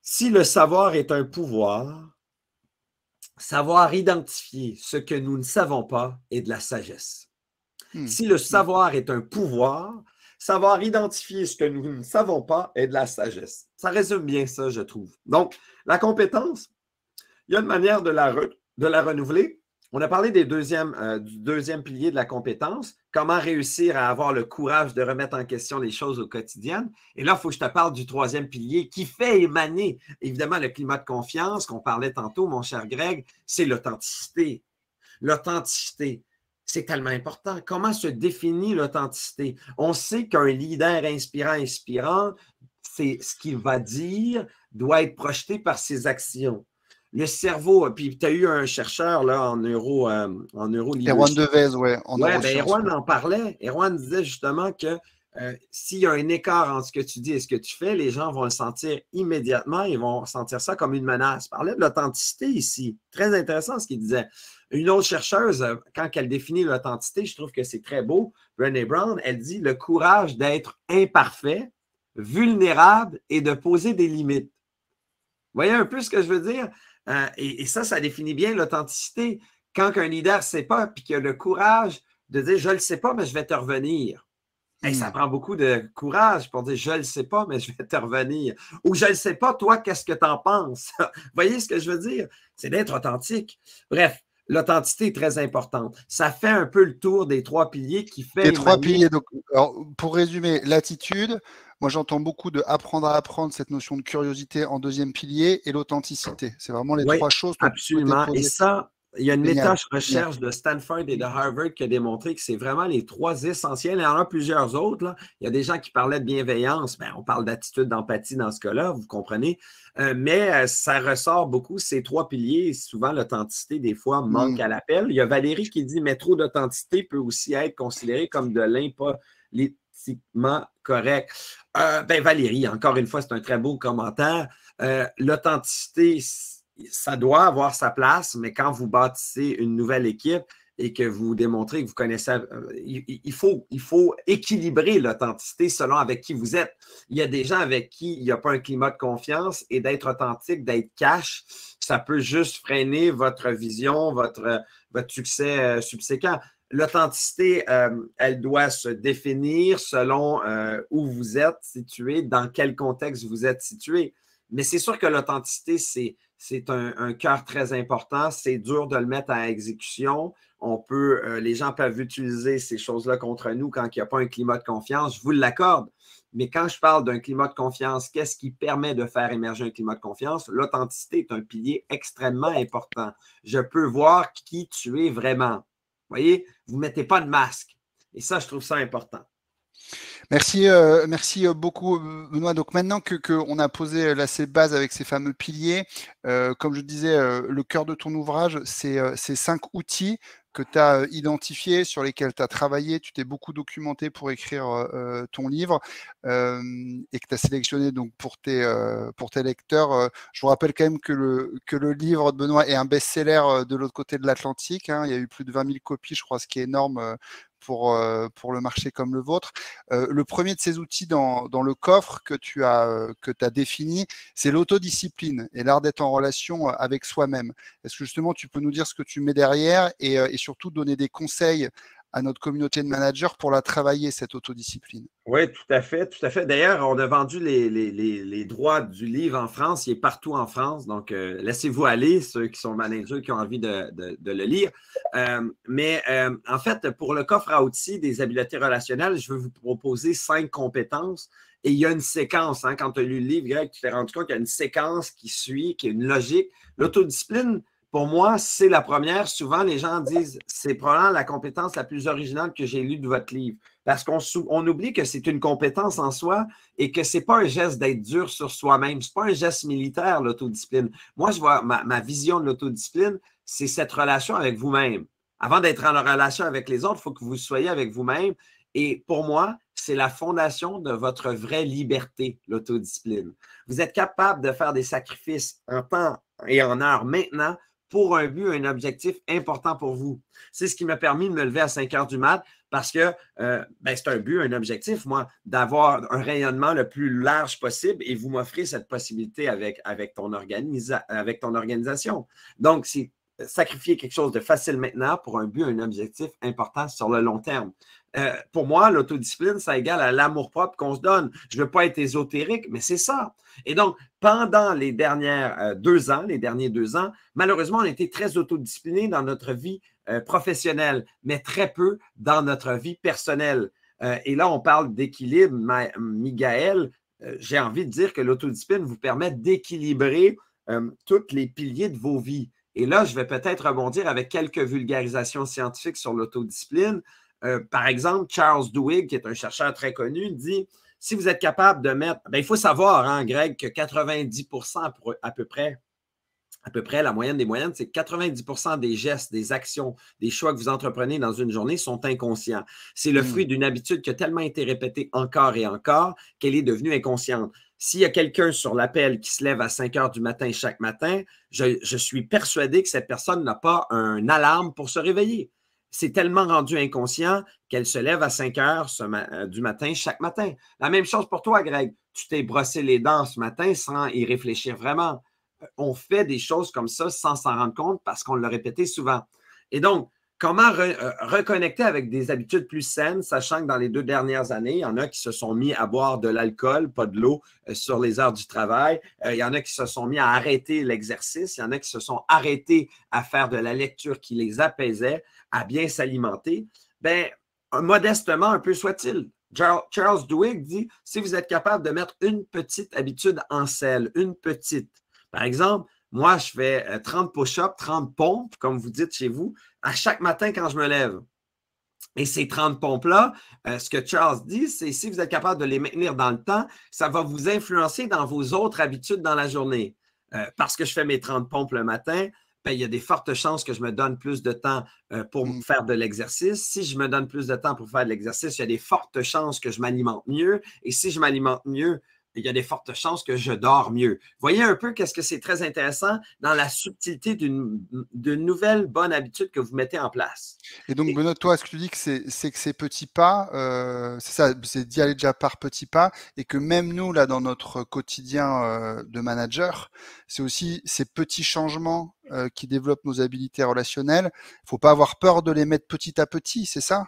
Speaker 2: si le savoir est un pouvoir, Savoir identifier ce que nous ne savons pas est de la sagesse. Hmm. Si le hmm. savoir est un pouvoir, savoir identifier ce que nous ne savons pas est de la sagesse. Ça résume bien ça, je trouve. Donc, la compétence, il y a une manière de de la renouveler, on a parlé des euh, du deuxième pilier de la compétence, comment réussir à avoir le courage de remettre en question les choses au quotidien. Et là, il faut que je te parle du troisième pilier qui fait émaner, évidemment, le climat de confiance qu'on parlait tantôt, mon cher Greg, c'est l'authenticité. L'authenticité. C'est tellement important. Comment se définit l'authenticité? On sait qu'un leader inspirant, inspirant, c'est ce qu'il va dire doit être projeté par ses actions le cerveau. Puis tu as eu un chercheur là, en neuro. Euh, en Erwan oui. Ben, Erwan en parlait. Erwan disait justement que euh, s'il y a un écart entre ce que tu dis et ce que tu fais, les gens vont le sentir immédiatement. Ils vont sentir ça comme une menace. Il parlait de l'authenticité ici. Très intéressant ce qu'il disait. Une autre chercheuse, euh, quand elle définit l'authenticité, je trouve que c'est très beau. Brené Brown, elle dit le courage d'être imparfait, vulnérable et de poser des limites. Vous voyez un peu ce que je veux dire? Euh, et, ça, ça définit bien l'authenticité. Quand un leader ne sait pas, puis qu'il a le courage de dire je ne le sais pas, mais je vais te revenir. ça hmm. prend beaucoup de courage pour dire je ne le sais pas, mais je vais te revenir. Ou je ne le sais pas, toi, qu'est-ce que tu en penses? Voyez ce que je veux dire? C'est d'être authentique. Bref, l'authenticité est très importante. Ça fait un peu le tour des trois
Speaker 1: piliers qui fait. Les trois piliers. pour résumer, l'attitude, moi, j'entends beaucoup de apprendre à apprendre cette notion de curiosité en deuxième pilier et l'authenticité. C'est vraiment les trois choses. Absolument. Et ça, il y a une méta-recherche
Speaker 2: de Stanford et de Harvard qui a démontré que c'est vraiment les trois essentiels. Il y en a plusieurs autres. Il y a des gens qui parlaient de bienveillance. mais ben, on parle d'attitude, d'empathie dans ce cas-là, vous comprenez. Euh, mais euh, ça ressort beaucoup, ces trois piliers. Souvent, l'authenticité, des fois, manque hmm. à l'appel. Il y a Valérie qui dit, mais trop d'authenticité peut aussi être considéré comme de l'impôt politiquement correct. Euh, ben Valérie, encore une fois, c'est un très beau commentaire. Euh, l'authenticité, ça doit avoir sa place, mais quand vous bâtissez une nouvelle équipe et que vous démontrez que vous connaissez, euh, il, faut, il faut équilibrer l'authenticité selon avec qui vous êtes. Il y a des gens avec qui il n'y a pas un climat de confiance et d'être authentique, d'être cash, ça peut juste freiner votre vision, votre, votre succès euh, subséquent. L'authenticité, euh, elle doit se définir selon euh, où vous êtes situé, dans quel contexte vous êtes situé. Mais c'est sûr que l'authenticité, c'est, un, cœur très important. C'est dur de le mettre à exécution. On peut, euh, les gens peuvent utiliser ces choses-là contre nous quand il n'y a pas un climat de confiance. Je vous l'accorde. Mais quand je parle d'un climat de confiance, qu'est-ce qui permet de faire émerger un climat de confiance? L'authenticité est un pilier extrêmement important. Je peux voir qui tu es vraiment voyez, vous ne mettez pas de masque. Et ça, je trouve ça important.
Speaker 1: Merci, euh, merci euh, beaucoup euh, Benoît. Donc maintenant que qu'on a posé là ces bases avec ces fameux piliers, comme je disais, le cœur de ton ouvrage, c'est ces cinq outils que tu as identifiés, sur lesquels tu as travaillé, tu t'es beaucoup documenté pour écrire ton livre et que tu as sélectionné donc pour tes, pour lecteurs. je vous rappelle quand même que le, que le livre de Benoît est un best-seller de l'autre côté de l'Atlantique. Hein. Il y a eu plus de 20 000 copies, je crois, ce qui est énorme pour, euh, pour le marché comme le vôtre. Euh, le premier de ces outils dans, le coffre que tu as, euh, que as défini, c'est l'autodiscipline et l'art d'être en relation avec soi-même. Est-ce que justement tu peux nous dire ce que tu mets derrière et, et surtout donner des conseils à notre communauté de managers pour la travailler, cette autodiscipline.
Speaker 2: Oui, tout à fait, tout à fait. D'ailleurs, on a vendu les, droits du livre en France, il est partout en France, donc euh, laissez-vous aller, ceux qui sont managers, qui ont envie de, le lire. Euh, mais euh, en fait, pour le coffre à outils des habiletés relationnelles, je veux vous proposer cinq compétences. Et il y a une séquence, hein. quand tu as lu le livre, Greg, tu t'es rendu compte qu'il y a une séquence qui suit, qui est une logique. L'autodiscipline, pour moi, c'est la première. Souvent, les gens disent c'est probablement la compétence la plus originale que j'ai lue de votre livre. Parce qu'on oublie que c'est une compétence en soi et que ce n'est pas un geste d'être dur sur soi-même. Ce n'est pas un geste militaire, l'autodiscipline. Moi, je vois ma vision de l'autodiscipline, c'est cette relation avec vous-même. Avant d'être en relation avec les autres, il faut que vous soyez avec vous-même. Et pour moi, c'est la fondation de votre vraie liberté, l'autodiscipline. Vous êtes capable de faire des sacrifices en temps et en heure maintenant pour un but, un objectif important pour vous. C'est ce qui m'a permis de me lever à 5 heures du mat parce que euh, ben, c'est un but, un objectif, moi, d'avoir un rayonnement le plus large possible et vous m'offrez cette possibilité avec, avec, ton, avec ton organisation. Donc, c'est euh, sacrifier quelque chose de facile maintenant pour un but, un objectif important sur le long terme. Euh, pour moi, l'autodiscipline, ça égale à l'amour-propre qu'on se donne. Je ne veux pas être ésotérique, mais c'est ça. Et donc, pendant les dernières euh, deux ans, les derniers deux ans, malheureusement, on était très autodiscipliné dans notre vie professionnelle, mais très peu dans notre vie personnelle. et là, on parle d'équilibre. Miguel, j'ai envie de dire que l'autodiscipline vous permet d'équilibrer tous les piliers de vos vies. Et là, je vais peut-être rebondir avec quelques vulgarisations scientifiques sur l'autodiscipline. Euh, par exemple, Charles Duhigg, qui est un chercheur très connu, dit si vous êtes capable de mettre, ben, il faut savoir, en hein, Greg, que 90 à peu près, à peu près la moyenne des moyennes, c'est 90 des gestes, des actions, des choix que vous entreprenez dans une journée sont inconscients. C'est le hmm. fruit d'une habitude qui a tellement été répétée encore et encore qu'elle est devenue inconsciente. S'il y a quelqu'un sur l'appel qui se lève à 5 heures du matin chaque matin, je, suis persuadé que cette personne n'a pas un alarme pour se réveiller. C'est tellement rendu inconscient qu'elle se lève à 5 heures euh, du matin chaque matin. La même chose pour toi, Greg. Tu t'es brossé les dents ce matin sans y réfléchir vraiment. Euh, on fait des choses comme ça sans s'en rendre compte parce qu'on le répétait souvent. Et donc, Comment euh, reconnecter avec des habitudes plus saines, sachant que dans les deux dernières années, il y en a qui se sont mis à boire de l'alcool, pas de l'eau, euh, sur les heures du travail. Euh, il y en a qui se sont mis à arrêter l'exercice. Il y en a qui se sont arrêtés à faire de la lecture qui les apaisait, à bien s'alimenter. Bien, modestement, un peu soit-il, Charles Duhigg dit si vous êtes capable de mettre une petite habitude en selle, une petite, par exemple, moi, je fais 30 euh, push-ups, 30 pompes, comme vous dites chez vous, à chaque matin quand je me lève. Et ces 30 pompes-là, euh, ce que Charles dit, c'est si vous êtes capable de les maintenir dans le temps, ça va vous influencer dans vos autres habitudes dans la journée. Euh, parce que je fais mes 30 pompes le matin, ben, il y a des fortes chances que je me donne plus de temps pour mm. faire de l'exercice. Si je me donne plus de temps pour faire de l'exercice, il y a des fortes chances que je m'alimente mieux. Et si je m'alimente mieux, il y a des fortes chances que je dors mieux. Voyez un peu qu'est-ce que c'est très intéressant dans la subtilité d'une nouvelle bonne habitude que vous mettez en place.
Speaker 1: Et donc, Benoît, toi, ce que tu dis, c'est que ces petits pas, euh, c'est ça, c'est d'y aller déjà par petits pas, et que même nous, là, dans notre quotidien euh, de manager, c'est aussi ces petits changements euh, qui développent nos habiletés relationnelles. Il ne faut pas avoir peur de les mettre petit à petit, c'est ça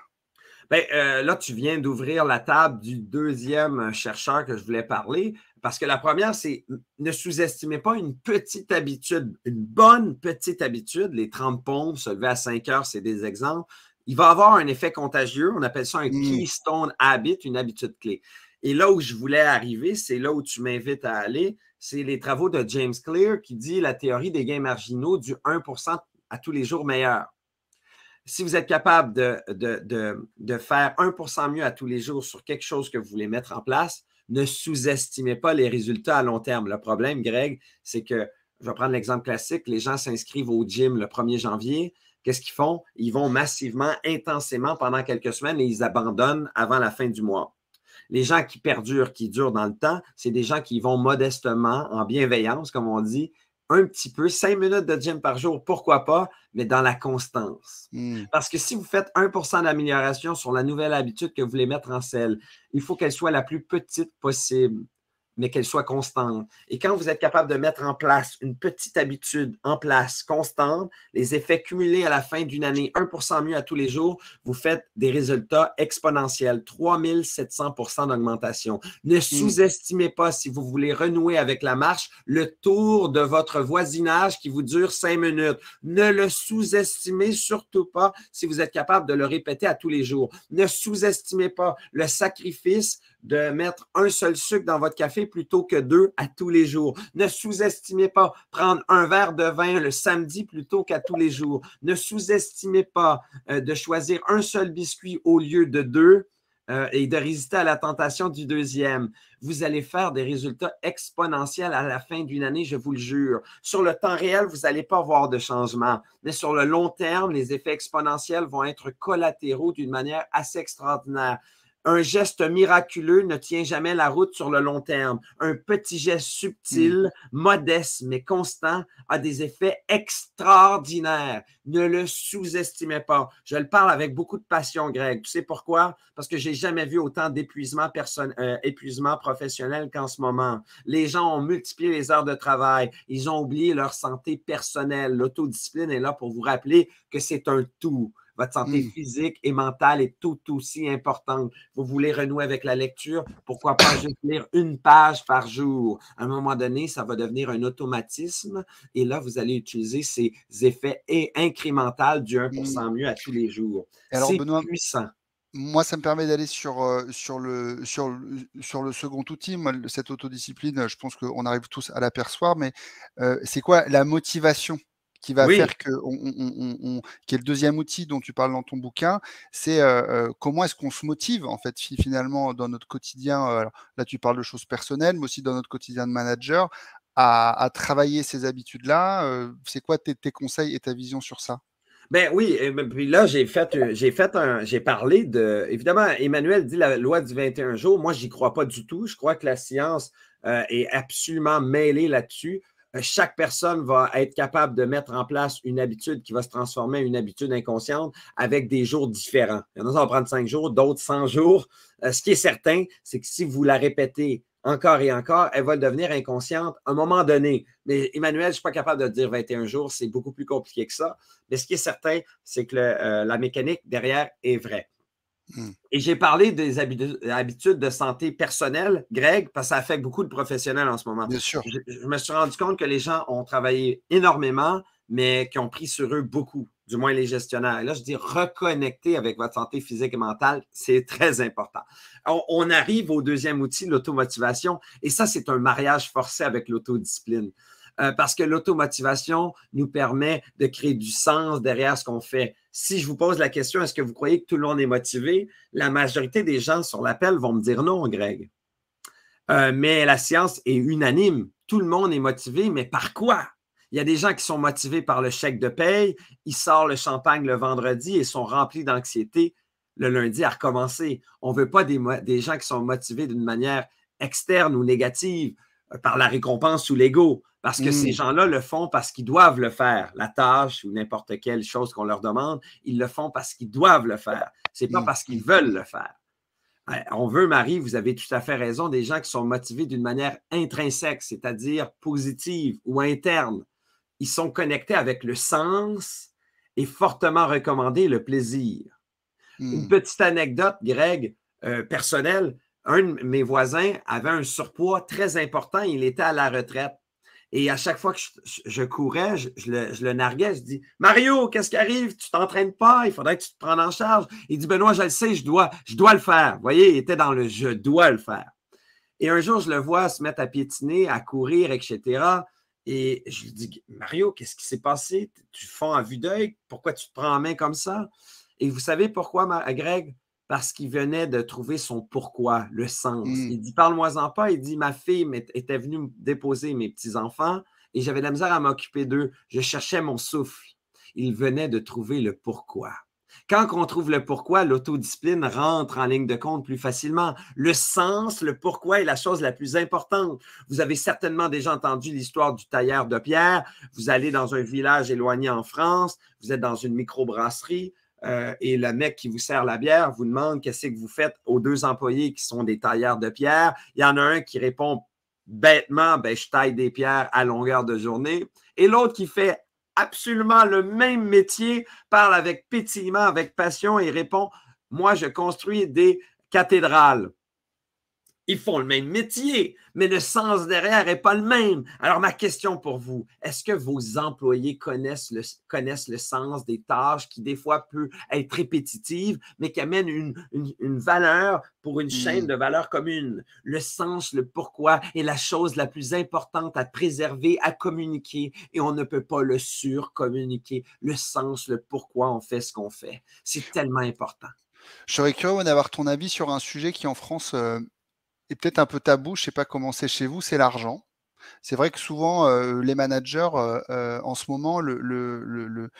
Speaker 2: Bien, euh, là, tu viens d'ouvrir la table du deuxième euh, chercheur que je voulais parler, parce que la première, c'est ne sous-estimez pas une petite habitude, une bonne petite habitude. Les 30 pompes, se lever à 5 heures, c'est des exemples. Il va avoir un effet contagieux. On appelle ça un mmh. keystone habit, une habitude clé. Et là où je voulais arriver, c'est là où tu m'invites à aller, c'est les travaux de James Clear qui dit la théorie des gains marginaux du 1 à tous les jours meilleurs si vous êtes capable de, faire 1 mieux à tous les jours sur quelque chose que vous voulez mettre en place, ne sous-estimez pas les résultats à long terme. Le problème, Greg, c'est que, je vais prendre l'exemple classique, les gens s'inscrivent au gym le 1er janvier. Qu'est-ce qu'ils font? Ils vont massivement, intensément pendant quelques semaines et ils abandonnent avant la fin du mois. Les gens qui perdurent, qui durent dans le temps, c'est des gens qui vont modestement, en bienveillance, comme on dit, un petit peu, cinq minutes de gym par jour, pourquoi pas, mais dans la constance. Hmm. Parce que si vous faites 1 d'amélioration sur la nouvelle habitude que vous voulez mettre en selle, il faut qu'elle soit la plus petite possible mais qu'elle soit constante. Et quand vous êtes capable de mettre en place une petite habitude en place constante, les effets cumulés à la fin d'une année, 1 mieux à tous les jours, vous faites des résultats exponentiels, 3700 d'augmentation. Ne mm. sous-estimez pas, si vous voulez renouer avec la marche, le tour de votre voisinage qui vous dure cinq minutes. Ne le sous-estimez surtout pas si vous êtes capable de le répéter à tous les jours. Ne sous-estimez pas le sacrifice de mettre un seul sucre dans votre café plutôt que deux à tous les jours. Ne sous-estimez pas prendre un verre de vin le samedi plutôt qu'à tous les jours. Ne sous-estimez pas euh, de choisir un seul biscuit au lieu de deux euh, et de résister à la tentation du deuxième. Vous allez faire des résultats exponentiels à la fin d'une année, je vous le jure. Sur le temps réel, vous n'allez pas voir de changement, mais sur le long terme, les effets exponentiels vont être collatéraux d'une manière assez extraordinaire. Un geste miraculeux ne tient jamais la route sur le long terme. Un petit geste subtil, mm. modeste, mais constant a des effets extraordinaires. Ne le sous-estimez pas. Je le parle avec beaucoup de passion, Greg. Tu sais pourquoi? Parce que j'ai jamais vu autant d'épuisement personnel, euh, professionnel qu'en ce moment. Les gens ont multiplié les heures de travail. Ils ont oublié leur santé personnelle. L'autodiscipline est là pour vous rappeler que c'est un tout. Votre santé mmh. physique et mentale est tout aussi importante. Vous voulez renouer avec la lecture, pourquoi pas juste lire une page par jour? À un moment donné, ça va devenir un automatisme et là, vous allez utiliser ces effets et incrémentaux du 1% mmh. mieux à tous les jours. C'est
Speaker 1: puissant moi, ça me permet d'aller sur, euh, sur, le, sur, sur le second outil, cette autodiscipline. Je pense qu'on arrive tous à l'apercevoir, mais euh, c'est quoi la motivation qui va faire que qui est le deuxième outil dont tu parles dans ton bouquin, c'est euh, euh, comment est-ce qu'on se motive en fait finalement dans notre quotidien. Euh, alors, là, tu parles de choses personnelles, mais aussi dans notre quotidien de manager à, travailler ces habitudes-là. c'est quoi tes, conseils et ta vision sur ça?
Speaker 2: Ben oui, ben, puis là, j'ai fait, j'ai un, j'ai parlé de, évidemment, Emmanuel dit la loi du 21 jours. Moi, j'y crois pas du tout. Je crois que la science est absolument mêlée là-dessus. Euh, chaque personne va être capable de mettre en place une habitude qui va se transformer en une habitude inconsciente avec des jours différents. Il y en a, prendre cinq jours, d'autres 100 jours. Euh, ce qui est certain, c'est que si vous la répétez encore et encore, elle va devenir inconsciente à un moment donné. Mais Emmanuel, je ne suis pas capable de dire 21 jours, c'est beaucoup plus compliqué que ça. Mais ce qui est certain, c'est que euh, la mécanique derrière est vraie. Hmm. Et j'ai parlé des habitudes de santé personnelle, Greg, parce que ça affecte beaucoup de professionnels en ce moment. Je, me suis rendu compte que les gens ont travaillé énormément, mais qui ont pris sur eux beaucoup, du moins les gestionnaires. Et là, je dis reconnecter avec votre santé physique et mentale, c'est très important. on, arrive au deuxième outil, l'automotivation, et ça, c'est un mariage forcé avec l'autodiscipline. Euh, parce que l'automotivation nous permet de créer du sens derrière ce qu'on fait. Si je vous pose la question, est-ce que vous croyez que tout le monde est motivé? La majorité des gens sur l'appel vont me dire non, Greg. Euh, mais la science est unanime. Tout le monde est motivé, mais par quoi? Il y a des gens qui sont motivés par le chèque de paye, ils sortent le champagne le vendredi et sont remplis d'anxiété le lundi à recommencer. On ne veut pas des gens qui sont motivés d'une manière externe ou négative. Euh, par la récompense ou l'ego, parce que ces hmm. gens-là le font parce qu'ils doivent le faire, la tâche ou n'importe quelle chose qu'on leur demande, ils le font parce qu'ils doivent le faire. C'est pas hmm. parce qu'ils veulent le faire. Euh, on veut, Marie, vous avez tout à fait raison, des gens qui sont motivés d'une manière intrinsèque, c'est-à-dire positive ou interne. Ils sont connectés avec le sens et fortement recommandés le plaisir. Une hmm. petite anecdote, Greg, euh, personnelle un de mes voisins avait un surpoids très important. Il était à la retraite. Et à chaque fois que je, courais, je, le, narguais. Je dis Mario, qu'est-ce qui arrive Tu t'entraînes pas Il faudrait que tu te prennes en charge. Il dit Benoît, je le sais, je dois, je dois le faire. Vous voyez, il était dans le je dois le faire. Et un jour, je le vois se mettre à piétiner, à courir, etc. Et je lui dis Mario, qu'est-ce qui s'est passé Tu fonds à vue d'œil. Pourquoi tu te prends en main comme ça Et vous savez pourquoi, Greg parce qu'il venait de trouver son pourquoi, le sens. Mmh. Il dit Parle-moi-en pas. Il dit Ma fille était venue déposer mes petits-enfants et j'avais de la misère à m'occuper d'eux. Je cherchais mon souffle. Il venait de trouver le pourquoi. Quand on trouve le pourquoi, l'autodiscipline rentre en ligne de compte plus facilement. Le sens, le pourquoi est la chose la plus importante. Vous avez certainement déjà entendu l'histoire du tailleur de pierre. Vous allez dans un village éloigné en France, vous êtes dans une microbrasserie, euh, et le mec qui vous sert la bière vous demande qu'est-ce que vous faites aux deux employés qui sont des tailleurs de pierre. Il y en a un qui répond bêtement, ben, je taille des pierres à longueur de journée. Et l'autre qui fait absolument le même métier parle avec pétillement, avec passion et répond, moi, je construis des cathédrales. Ils font le même métier, mais le sens derrière n'est pas le même. Alors, ma question pour vous, est-ce que vos employés connaissent le, connaissent le sens des tâches qui, des fois, peut être répétitives, mais qui amène une, valeur pour une chaîne hmm. de valeurs commune? Le sens, le pourquoi est la chose la plus importante à préserver, à communiquer, et on ne peut pas le surcommuniquer.
Speaker 1: Le sens, le pourquoi on fait ce qu'on fait, c'est tellement important. Je serais curieux d'avoir ton avis sur un sujet qui en France euh, peut-être un peu tabou, je ne sais pas comment c'est chez vous, c'est l'argent. C'est vrai que souvent, euh, les managers, euh, euh, en ce moment, le,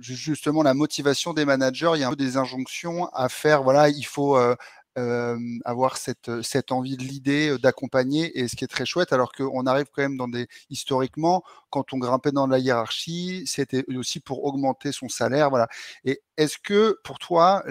Speaker 1: justement, la motivation des managers, il y a un peu des injonctions à faire, voilà, il faut avoir cette, cette envie de l'idée, d'accompagner, et ce qui est très chouette, alors qu'on arrive quand même dans des. Historiquement, quand on grimpait dans la hiérarchie, c'était aussi pour augmenter son salaire, voilà. Et est-ce que pour toi,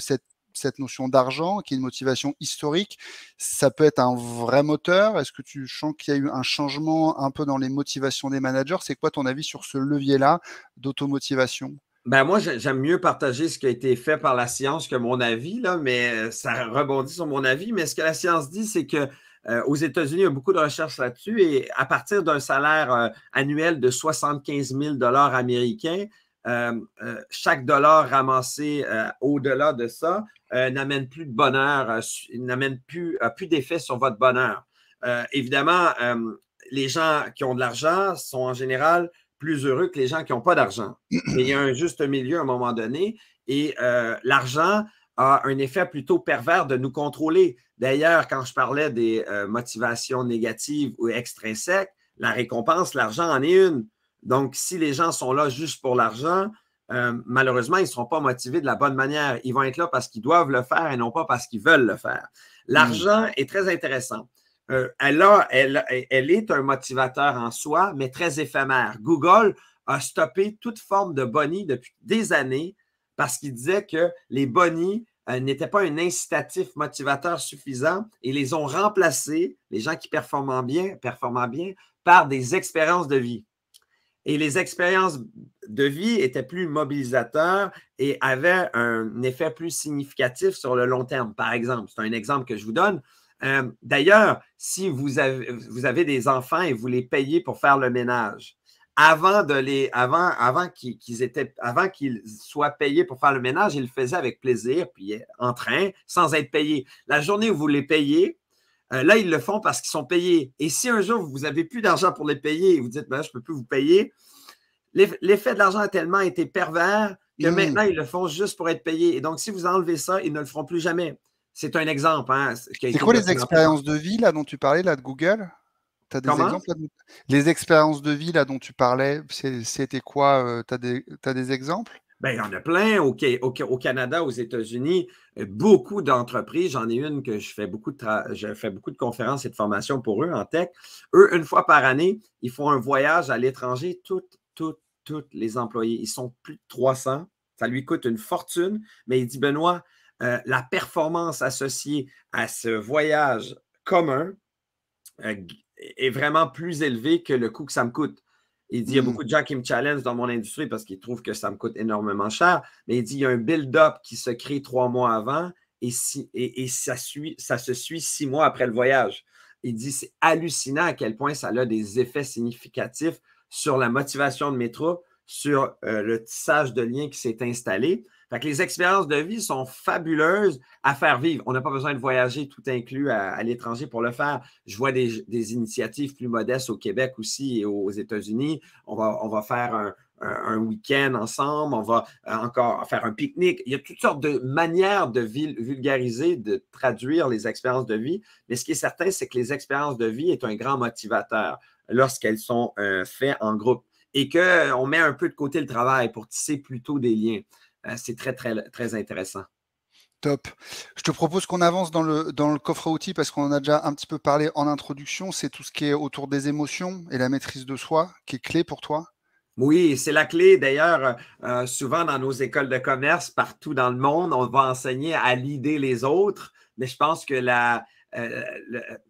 Speaker 1: cette cette notion d'argent, qui est une motivation historique, ça peut être un vrai moteur Est-ce que tu sens qu'il y a eu un changement un peu dans les motivations des managers C'est quoi ton avis sur ce levier-là d'automotivation
Speaker 2: ben moi, j'aime mieux partager ce qui a été fait par la science que mon avis, là, mais euh, ça rebondit sur mon avis. Mais ce que la science dit, c'est que euh, aux États-Unis, il y a beaucoup de recherches là-dessus. Et à partir d'un salaire euh, annuel de 75 000 américains, euh, euh, chaque dollar ramassé euh, au-delà de ça n'amène plus de bonheur, n'amène plus, plus d'effet sur votre bonheur. évidemment, les gens qui ont de l'argent sont en général plus heureux que les gens qui n'ont pas d'argent. il y a un juste milieu à un moment donné et l'argent a un effet plutôt pervers de nous contrôler. D'ailleurs, quand je parlais des motivations négatives ou extrinsèques, la récompense, l'argent en est une. Donc, si les gens sont là juste pour l'argent, euh, malheureusement, ils ne seront pas motivés de la bonne manière. Ils vont être là parce qu'ils doivent le faire et non pas parce qu'ils veulent le faire. Hmm. L'argent est très intéressant. Euh, elle, est un motivateur en soi, mais très éphémère. Google a stoppé toute forme de boni depuis des années parce qu'il disait que les bonnies euh, n'étaient pas un incitatif motivateur suffisant et les ont remplacés, les gens qui performent bien, performant bien, par des expériences de vie. Et les expériences de vie étaient plus mobilisateurs et avaient un effet plus significatif sur le long terme, par exemple. C'est un exemple que je vous donne. Euh, d'ailleurs, si vous avez, vous avez des enfants et vous les payez pour faire le ménage, avant avant avant qu'ils avant qu'ils soient payés pour faire le ménage, ils le faisaient avec plaisir puis en train sans être payés. La journée où vous les payez, euh, là, ils le font parce qu'ils sont payés. Et si un jour, vous n'avez plus d'argent pour les payer et vous dites, ben, je ne peux plus vous payer, l'effet de l'argent a tellement été pervers que hmm. maintenant, ils le font juste pour être payés. Et donc, si vous enlevez ça, ils ne le feront plus jamais. C'est un exemple. Hein, c'est quoi les expériences
Speaker 1: de vie là, dont tu parlais là, de Google Les expériences de vie là, dont tu parlais, c'était quoi euh, Tu as, des exemples Bien, il y en
Speaker 2: a plein au, Canada, aux États-Unis, euh, beaucoup d'entreprises. J'en ai une que je fais beaucoup de conférences et de formations pour eux en tech. Eux, une fois par année, ils font un voyage à l'étranger, toutes, toutes, les employés. Ils sont plus de 300. Ça lui coûte une fortune, mais il dit Benoît, euh, la performance associée à ce voyage commun euh, est vraiment plus élevée que le coût que ça me coûte. Il dit, il y a mm. beaucoup de gens qui me challenge dans mon industrie parce qu'ils trouvent que ça me coûte énormément cher, mais il dit, il y a un build-up qui se crée trois mois avant et, et, ça, suit, ça se suit six mois après le voyage. Il dit, c'est hallucinant à quel point ça a des effets significatifs sur la motivation de mes troupes, sur euh, le tissage de liens qui s'est installé. Fait que les expériences de vie sont fabuleuses à faire vivre. On n'a pas besoin de voyager tout inclus à, l'étranger pour le faire. Je vois des, initiatives plus modestes au Québec aussi et aux États-Unis. On va, on va faire un, un week-end ensemble, on va euh, encore faire un pique-nique. Il y a toutes sortes de manières de vulgariser, de traduire les expériences de vie, mais ce qui est certain, c'est que les expériences de vie est un grand motivateur lorsqu'elles sont euh, faites en groupe et qu'on met un peu de côté le travail pour tisser plutôt des liens. Euh, c'est très, très, très intéressant.
Speaker 1: Top. Je te propose qu'on avance dans le, le coffre à outils parce qu'on en a déjà un petit peu parlé en introduction. C'est tout ce qui est autour des émotions et la maîtrise de soi qui est clé pour toi. Oui, c'est la
Speaker 2: clé. D'ailleurs, euh, souvent dans nos écoles de commerce, partout dans le monde, on va enseigner à l'idée les autres. Mais je pense que la, euh,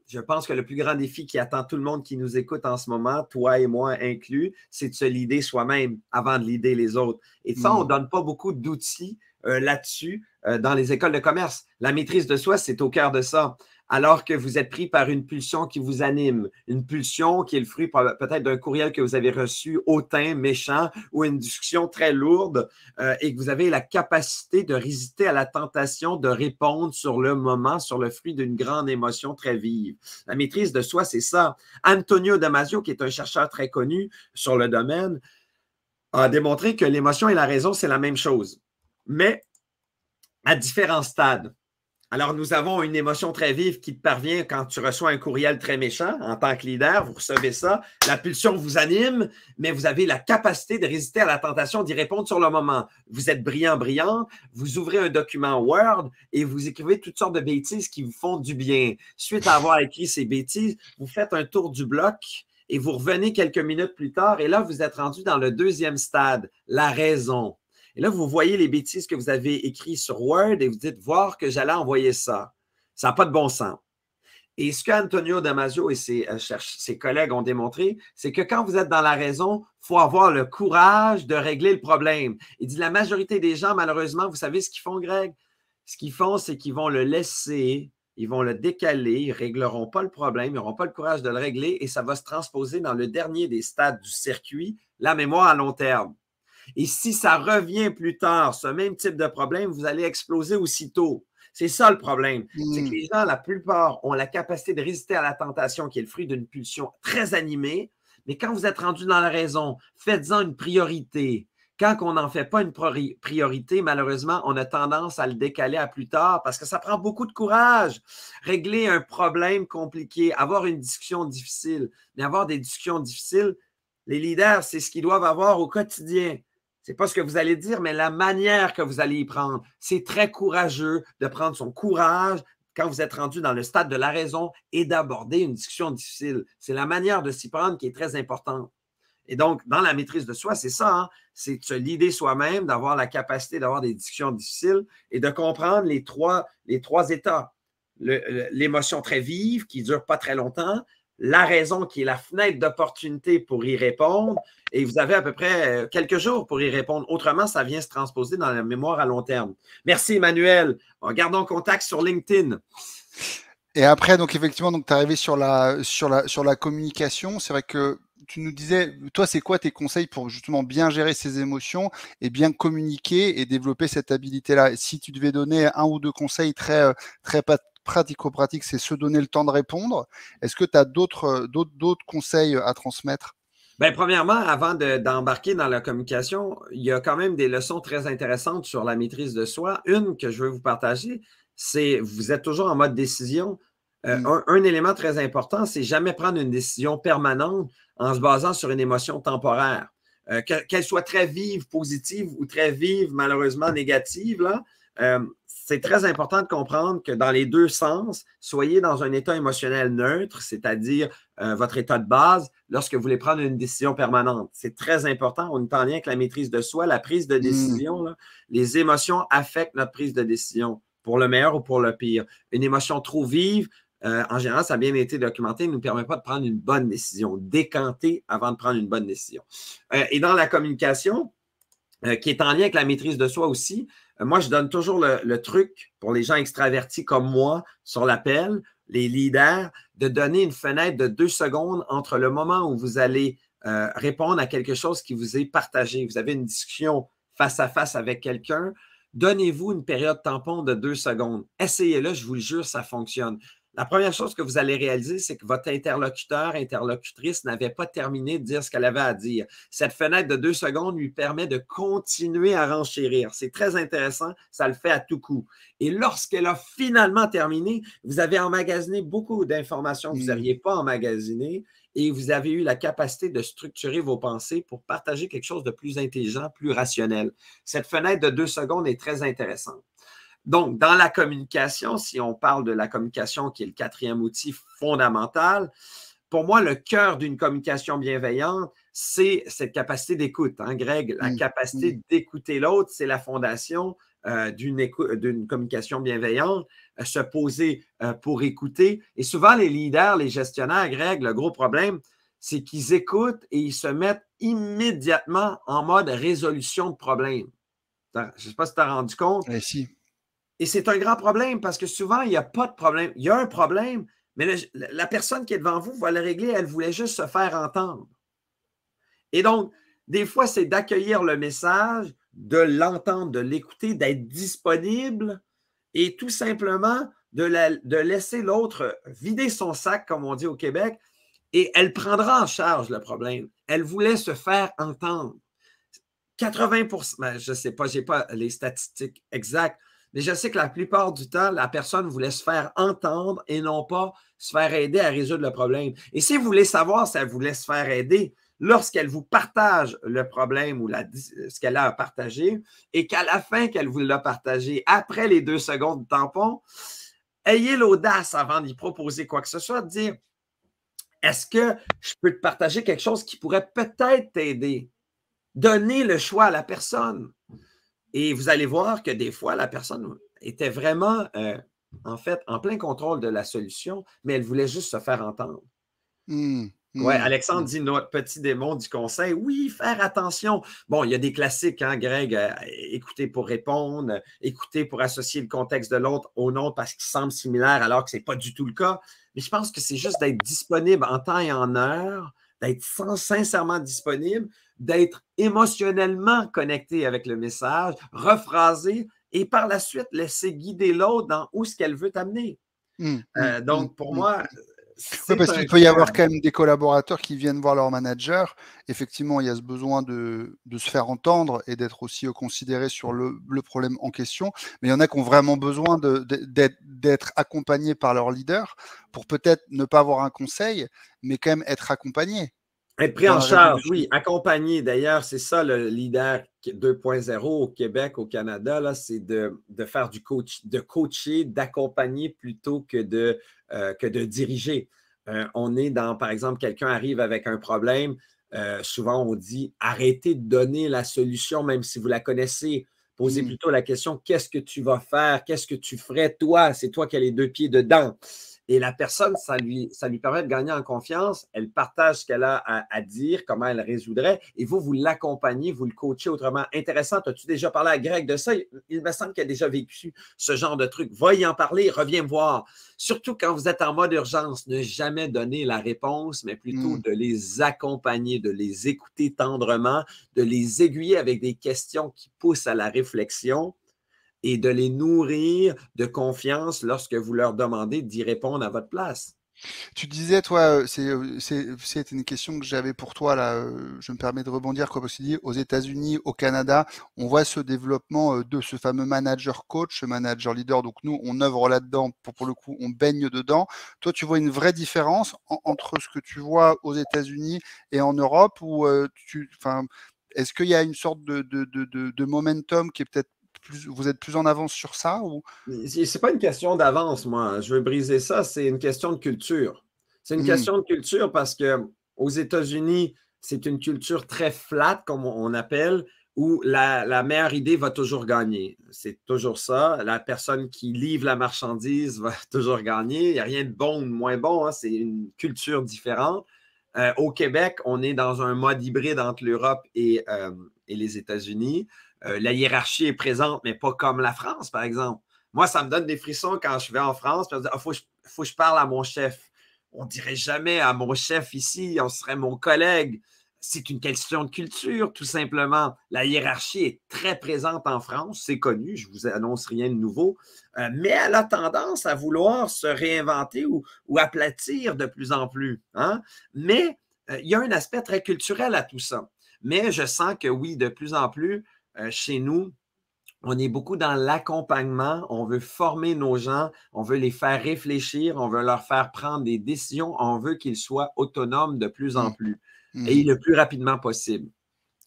Speaker 2: je pense que le plus grand défi qui attend tout le monde qui nous écoute en ce moment, toi et moi inclus, c'est de se l'idée soi-même avant de lider les autres. Et ça, on ne mm. donne pas beaucoup d'outils euh, là-dessus euh, dans les écoles de commerce. La maîtrise de soi, c'est au cœur de ça alors que vous êtes pris par une pulsion qui vous anime, une pulsion qui est le fruit peut-être d'un courriel que vous avez reçu hautain, méchant, ou une discussion très lourde, euh, et que vous avez la capacité de résister à la tentation de répondre sur le moment, sur le fruit d'une grande émotion très vive. La maîtrise de soi, c'est ça. Antonio Damasio, qui est un chercheur très connu sur le domaine, a démontré que l'émotion et la raison, c'est la même chose, mais à différents stades. Alors, nous avons une émotion très vive qui te parvient quand tu reçois un courriel très méchant en tant que leader. Vous recevez ça, la pulsion vous anime, mais vous avez la capacité de résister à la tentation d'y répondre sur le moment. Vous êtes brillant, brillant, vous ouvrez un document Word et vous écrivez toutes sortes de bêtises qui vous font du bien. Suite à avoir écrit ces bêtises, vous faites un tour du bloc et vous revenez quelques minutes plus tard et là, vous êtes rendu dans le deuxième stade, la raison. Et là, vous voyez les bêtises que vous avez écrites sur Word et vous dites voir que j'allais envoyer ça. Ça n'a pas de bon sens. Et ce qu'Antonio Damasio et ses, euh, ses, collègues ont démontré, c'est que quand vous êtes dans la raison, il faut avoir le courage de régler le problème. Il dit la majorité des gens, malheureusement, vous savez ce qu'ils font, Greg? Ce qu'ils font, c'est qu'ils vont le laisser, ils vont le décaler, ils ne régleront pas le problème, ils n'auront pas le courage de le régler et ça va se transposer dans le dernier des stades du circuit, la mémoire à long terme. Et si ça revient plus tard, ce même type de problème, vous allez exploser aussitôt. C'est ça le problème. C'est que mm. les gens, la plupart, ont la capacité de résister à la tentation qui est le fruit d'une pulsion très animée. Mais quand vous êtes rendu dans la raison, faites-en une priorité. Quand on n'en fait pas une priorité, malheureusement, on a tendance à le décaler à plus tard parce que ça prend beaucoup de courage. Régler un problème compliqué, avoir une discussion difficile, mais avoir des discussions difficiles, les leaders, c'est ce qu'ils doivent avoir au quotidien n'est pas ce que vous allez dire, mais la manière que vous allez y prendre. C'est très courageux de prendre son courage quand vous êtes rendu dans le stade de la raison et d'aborder une discussion difficile. C'est la manière de s'y prendre qui est très importante. Et donc, dans la maîtrise de soi, c'est ça, hein. c'est l'idée soi-même, d'avoir la capacité d'avoir des discussions difficiles et de comprendre les trois, les trois états. L'émotion très vive qui ne dure pas très longtemps, la raison qui est la fenêtre d'opportunité pour y répondre et vous avez à peu près euh, quelques jours pour y répondre. Autrement, ça vient se transposer dans la mémoire à long terme. Merci Emmanuel. Euh, gardons contact sur LinkedIn.
Speaker 1: Et après, donc effectivement, donc, tu es arrivé sur la, sur la, sur la communication. C'est vrai que tu nous disais, toi, c'est quoi tes conseils pour justement bien gérer ses émotions et bien communiquer et développer cette habilité-là Si tu devais donner un ou deux conseils très, euh, très pratico-pratique, c'est se donner le temps de répondre. Est-ce que tu as euh, d'autres conseils euh, à transmettre
Speaker 2: Bien, premièrement, avant d'embarquer dans la communication, il y a quand même des leçons très intéressantes sur la maîtrise de soi. Une que je veux vous partager, c'est vous êtes toujours en mode décision. Euh, mm. un, élément très important, c'est jamais prendre une décision permanente en se basant sur une émotion temporaire. qu'elle soit très vive, positive ou très vive, malheureusement négative, là, c'est très important de comprendre que dans les deux sens, soyez dans un état émotionnel neutre, c'est-à-dire euh, votre état de base, lorsque vous voulez prendre une décision permanente. C'est très important. On est en lien avec la maîtrise de soi, la prise de mm. décision. les émotions affectent notre prise de décision, pour le meilleur ou pour le pire. Une émotion trop vive, euh, en général, ça a bien été documenté, ne nous permet pas de prendre une bonne décision, décanter avant de prendre une bonne décision. Euh, et dans la communication, qui est en lien avec la maîtrise de soi aussi, euh, moi, je donne toujours le, truc pour les gens extravertis comme moi sur l'appel, les leaders, de donner une fenêtre de deux secondes entre le moment où vous allez euh, répondre à quelque chose qui vous est partagé. Vous avez une discussion face à face avec quelqu'un. Donnez-vous une période tampon de deux secondes. Essayez-le, je vous le jure, ça fonctionne. La première chose que vous allez réaliser, c'est que votre interlocuteur, interlocutrice n'avait pas terminé de dire ce qu'elle avait à dire. Cette fenêtre de deux secondes lui permet de continuer à renchérir. C'est très intéressant, ça le fait à tout coup. Et lorsqu'elle a finalement terminé, vous avez emmagasiné beaucoup d'informations que vous hmm. n'aviez pas emmagasinées et vous avez eu la capacité de structurer vos pensées pour partager quelque chose de plus intelligent, plus rationnel. Cette fenêtre de deux secondes est très intéressante. Donc, dans la communication, si on parle de la communication qui est le quatrième outil fondamental, pour moi, le cœur d'une communication bienveillante, c'est cette capacité d'écoute, hein, Greg. La mm, capacité mm. d'écouter l'autre, c'est la fondation euh, d'une communication bienveillante, euh, se poser euh, pour écouter. Et souvent, les leaders, les gestionnaires, Greg, le gros problème, c'est qu'ils écoutent et ils se mettent immédiatement en mode résolution de problème. Je ne sais pas si tu as rendu compte. Eh, et c'est un grand problème parce que souvent, il n'y a pas de problème. Il y a un problème, mais la personne qui est devant vous va le régler. Elle voulait juste se faire entendre. Et donc, des fois, c'est d'accueillir le message, de l'entendre, de l'écouter, d'être disponible et tout simplement de, de laisser l'autre vider son sac, comme on dit au Québec, et elle prendra en charge le problème. Elle voulait se faire entendre. 80 ben, je ne sais pas, je n'ai pas les statistiques exactes, mais je sais que la plupart du temps, la personne voulait se faire entendre et non pas se faire aider à résoudre le problème. Et si vous voulez savoir si elle voulait se faire aider, lorsqu'elle vous partage le problème ou ce qu'elle a à partager, et qu'à la fin qu'elle vous l'a partagé, après les deux secondes de tampon, ayez l'audace avant d'y proposer quoi que ce soit, de dire Est-ce que je peux te partager quelque chose qui pourrait peut-être t'aider? Donnez le choix à la personne. Et vous allez voir que des fois, la personne était vraiment, euh, en fait, en plein contrôle de la solution, mais elle voulait juste se faire entendre. Mmh, mmh. Oui, Alexandre dit notre petit démon du conseil. Oui, faire attention. Bon, il y a des classiques, hein, Greg. Euh, écouter pour répondre, écouter pour associer le contexte de l'autre au nôtre parce qu'il semble similaire alors que ce n'est pas du tout le cas. Mais je pense que c'est juste d'être disponible en temps et en heure, d'être sincèrement disponible d'être émotionnellement connecté avec le message, rephraser et par la suite laisser guider l'autre dans où ce qu'elle veut t'amener.
Speaker 1: Mmh, mmh, euh, donc, mmh. pour moi, oui, parce qu'il peut y avoir quand même des collaborateurs qui viennent voir leur manager. Effectivement, il y a ce besoin de, se faire entendre et d'être aussi considéré sur le, le, problème en question. Mais il y en a qui ont vraiment besoin d'être accompagnés par leur leader pour peut-être ne pas avoir un conseil, mais quand même être accompagnés. Être pris en charge, oui,
Speaker 2: Accompagner. D'ailleurs, c'est ça le leader 2.0 au Québec, au Canada, c'est de, faire du coach, de coacher, d'accompagner plutôt que de, euh, que de diriger. Euh, on est dans, par exemple, quelqu'un arrive avec un problème, euh, souvent on dit arrêtez de donner la solution, même si vous la connaissez. Posez hmm. plutôt la question qu'est-ce que tu vas faire, qu'est-ce que tu ferais toi, c'est toi qui as les deux pieds dedans. Et la personne, ça lui, ça lui permet de gagner en confiance. Elle partage ce qu'elle a à, dire, comment elle résoudrait. Et vous, vous l'accompagnez, vous le coachez autrement. Intéressant, as-tu déjà parlé à Greg de ça? Il, me semble qu'elle a déjà vécu ce genre de truc. Va y en parler, reviens me voir. Surtout quand vous êtes en mode urgence, ne jamais donner la réponse, mais plutôt hmm. de les accompagner, de les écouter tendrement, de les aiguiller avec des questions qui poussent à la réflexion et de les nourrir de confiance lorsque vous leur demandez d'y répondre à votre place.
Speaker 1: Tu disais, toi, euh, euh, c'est une question que j'avais pour toi, là, euh, je me permets de rebondir, quoi, que tu dis, aux États-Unis, au Canada, on voit ce développement de ce fameux manager-coach, manager-leader. Donc, nous, on œuvre là-dedans, pour, pour, le coup, on baigne dedans. Toi, tu vois une vraie différence entre ce que tu vois aux États-Unis et en Europe, ou Est-ce qu'il y a une sorte de, de, de, de momentum qui est peut-être vous êtes plus en avance sur ça ou n'est pas une question d'avance, moi. Je veux briser ça. C'est une question de culture. C'est une hmm. question de culture
Speaker 2: parce que aux États-Unis, c'est une culture très flat, comme on appelle, où la, meilleure idée va toujours gagner. C'est toujours ça. La personne qui livre la marchandise va toujours gagner. Il n'y a rien de bon ou de moins bon. Hein. C'est une culture différente. Euh, au Québec, on est dans un mode hybride entre l'Europe et euh, les États-Unis. Euh, la hiérarchie est présente, mais pas comme la France, par exemple. Moi, ça me donne des frissons quand je vais en France. Il ah, faut, faut, que je parle à mon chef. On ne dirait jamais à mon chef ici, on serait mon collègue. C'est une question de culture, tout simplement. La hiérarchie est très présente en France, c'est connu, je ne vous annonce rien de nouveau, euh, mais elle a tendance à vouloir se réinventer ou, aplatir de plus en plus. Hein. Mais euh, il y a un aspect très culturel à tout ça. Mais je sens que oui, de plus en plus, euh, chez nous, on est beaucoup dans l'accompagnement. On veut former nos gens, on veut les faire réfléchir, on veut leur faire prendre des décisions, on veut qu'ils soient autonomes de plus en mmh. plus mmh. et le plus rapidement possible.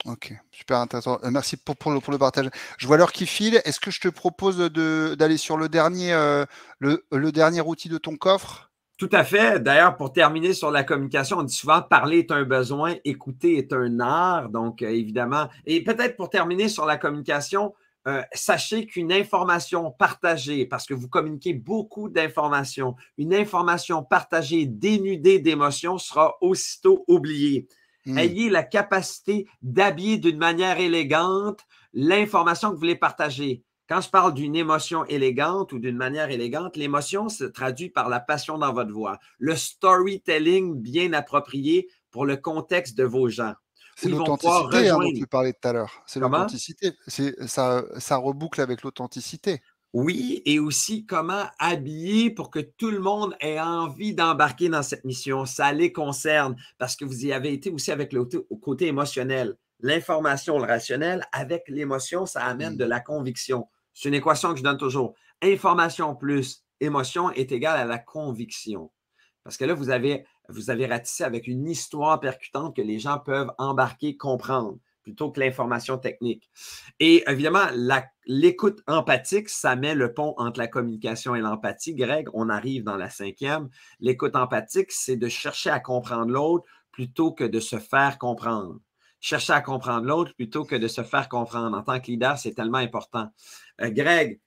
Speaker 1: Ok, super intéressant. Euh, merci pour, pour, le, partage. Je vois l'heure qui file. Est-ce que je te propose d'aller sur le dernier, euh, le dernier outil de ton coffre tout
Speaker 2: à fait. D'ailleurs, pour terminer sur la communication, on dit souvent parler est un besoin, écouter est un art. Donc, euh, évidemment, et peut-être pour terminer sur la communication, euh, sachez qu'une information partagée, parce que vous communiquez beaucoup d'informations, une information partagée dénudée d'émotions sera aussitôt oubliée. Hmm. Ayez la capacité d'habiller d'une manière élégante l'information que vous voulez partager. Quand je parle d'une émotion élégante ou d'une manière élégante, l'émotion se traduit par la passion dans votre voix, le storytelling bien approprié pour le contexte de vos gens. C'est l'authenticité hein, dont tu
Speaker 1: parlais tout à l'heure. C'est l'authenticité. Ça, ça reboucle avec l'authenticité. Oui, et aussi
Speaker 2: comment habiller pour que tout le monde ait envie d'embarquer dans cette mission. Ça les concerne parce que vous y avez été aussi avec le côté émotionnel. L'information, le rationnel, avec l'émotion, ça amène mmh. de la conviction. C'est une équation que je donne toujours. Information plus émotion est égale à la conviction. Parce que là, vous avez, vous avez ratissé avec une histoire percutante que les gens peuvent embarquer, comprendre, plutôt que l'information technique. Et évidemment, l'écoute empathique, ça met le pont entre la communication et l'empathie. Greg, on arrive dans la cinquième. L'écoute empathique, c'est de chercher à comprendre l'autre plutôt que de se faire comprendre chercher à comprendre l'autre plutôt que de se faire comprendre. En tant que leader, c'est tellement important. Euh, Greg,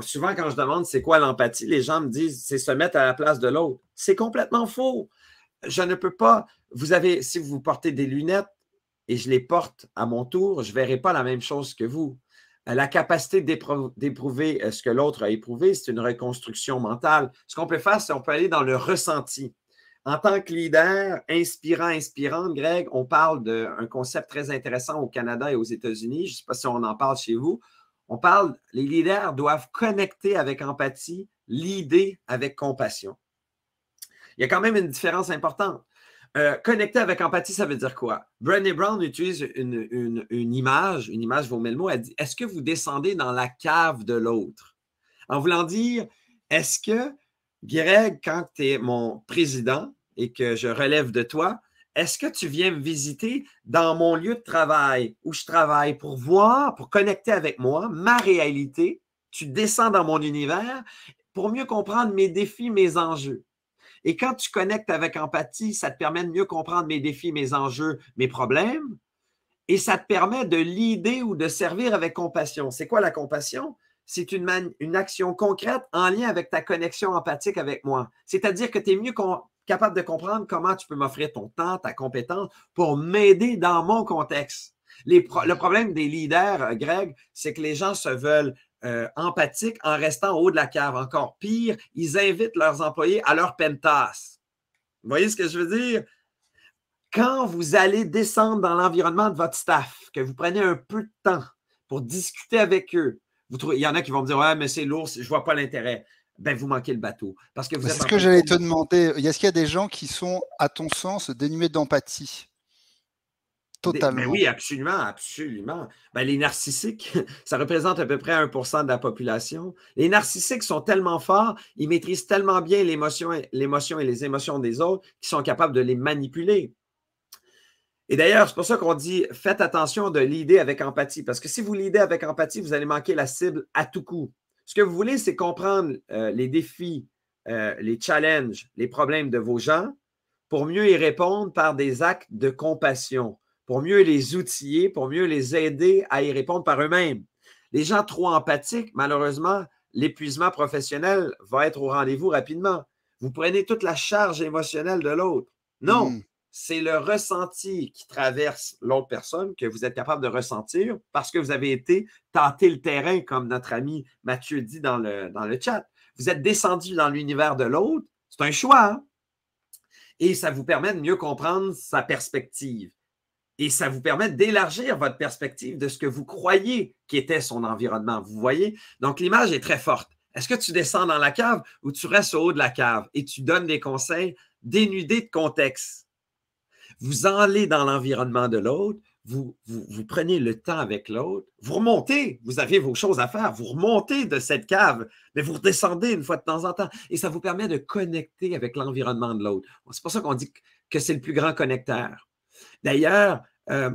Speaker 2: souvent quand je demande c'est quoi l'empathie, les gens me disent c'est se mettre à la place de l'autre. C'est complètement faux. Je ne peux pas. Vous avez, si vous portez des lunettes et je les porte à mon tour, je ne verrai pas la même chose que vous. Euh, la capacité d'éprouver euh, ce que l'autre a éprouvé, c'est une reconstruction mentale. Ce qu'on peut faire, c'est qu'on peut aller dans le ressenti. En tant que leader, inspirant, inspirant, Greg, on parle d'un concept très intéressant au Canada et aux États-Unis. Je ne sais pas si on en parle chez vous. On parle, les leaders doivent connecter avec empathie, l'idée avec compassion. Il y a quand même une différence importante. Euh, connecter avec empathie, ça veut dire quoi? Brené Brown utilise une, une, une, image, une image vaut le mot, elle dit Est-ce que vous descendez dans la cave de l'autre? En voulant dire, est-ce que Greg, quand tu es mon président et que je relève de toi, est-ce que tu viens me visiter dans mon lieu de travail où je travaille pour voir, pour connecter avec moi ma réalité? Tu descends dans mon univers pour mieux comprendre mes défis, mes enjeux. Et quand tu connectes avec empathie, ça te permet de mieux comprendre mes défis, mes enjeux, mes problèmes. Et ça te permet de l'idée ou de servir avec compassion. C'est quoi la compassion? c'est une, une, action concrète en lien avec ta connexion empathique avec moi. C'est-à-dire que tu es mieux capable de comprendre comment tu peux m'offrir ton temps, ta compétence pour m'aider dans mon contexte. le problème des leaders, euh, Greg, c'est que les gens se veulent euh, empathiques en restant au haut de la cave. Encore pire, ils invitent leurs employés à leur pentasse. Vous voyez ce que je veux dire? Quand vous allez descendre dans l'environnement de votre staff, que vous prenez un peu de temps pour discuter avec eux, il y en a qui vont me dire Ouais, mais c'est lourd, je ne vois pas l'intérêt. Ben, vous manquez le bateau. Parce que vous C'est ce que j'allais te
Speaker 1: demander. Est-ce qu'il y a des gens qui sont, à ton sens, dénués d'empathie Totalement. oui,
Speaker 2: absolument, absolument. Ben, les narcissiques, ça représente à peu près 1% de la population. Les narcissiques sont tellement forts, ils maîtrisent tellement bien l'émotion et les émotions des autres qu'ils sont capables de les manipuler. Et d'ailleurs, c'est pour ça qu'on dit faites attention de l'idée avec empathie, parce que si vous l'idée avec empathie, vous allez manquer la cible à tout coup. Ce que vous voulez, c'est comprendre euh, les défis, euh, les challenges, les problèmes de vos gens pour mieux y répondre par des actes de compassion, pour mieux les outiller, pour mieux les aider à y répondre par eux-mêmes. Les gens trop empathiques, malheureusement, l'épuisement professionnel va être au rendez-vous rapidement. Vous prenez toute la charge émotionnelle de l'autre. Non, mmh c'est le ressenti qui traverse l'autre personne que vous êtes capable de ressentir parce que vous avez été tenter le terrain, comme notre ami Mathieu dit dans le, chat. Vous êtes descendu dans l'univers de l'autre, c'est un choix. Hein? Et ça vous permet de mieux comprendre sa perspective. Et ça vous permet d'élargir votre perspective de ce que vous croyez qui était son environnement. Vous voyez? Donc, l'image est très forte. Est-ce que tu descends dans la cave ou tu restes au haut de la cave et tu donnes des conseils dénudés de contexte? vous allez dans l'environnement de l'autre, vous, vous, prenez le temps avec l'autre, vous remontez, vous avez vos choses à faire, vous remontez de cette cave, mais vous redescendez une fois de temps en temps et ça vous permet de connecter avec l'environnement de l'autre. C'est pour ça qu'on dit que c'est le plus grand connecteur. D'ailleurs, euh,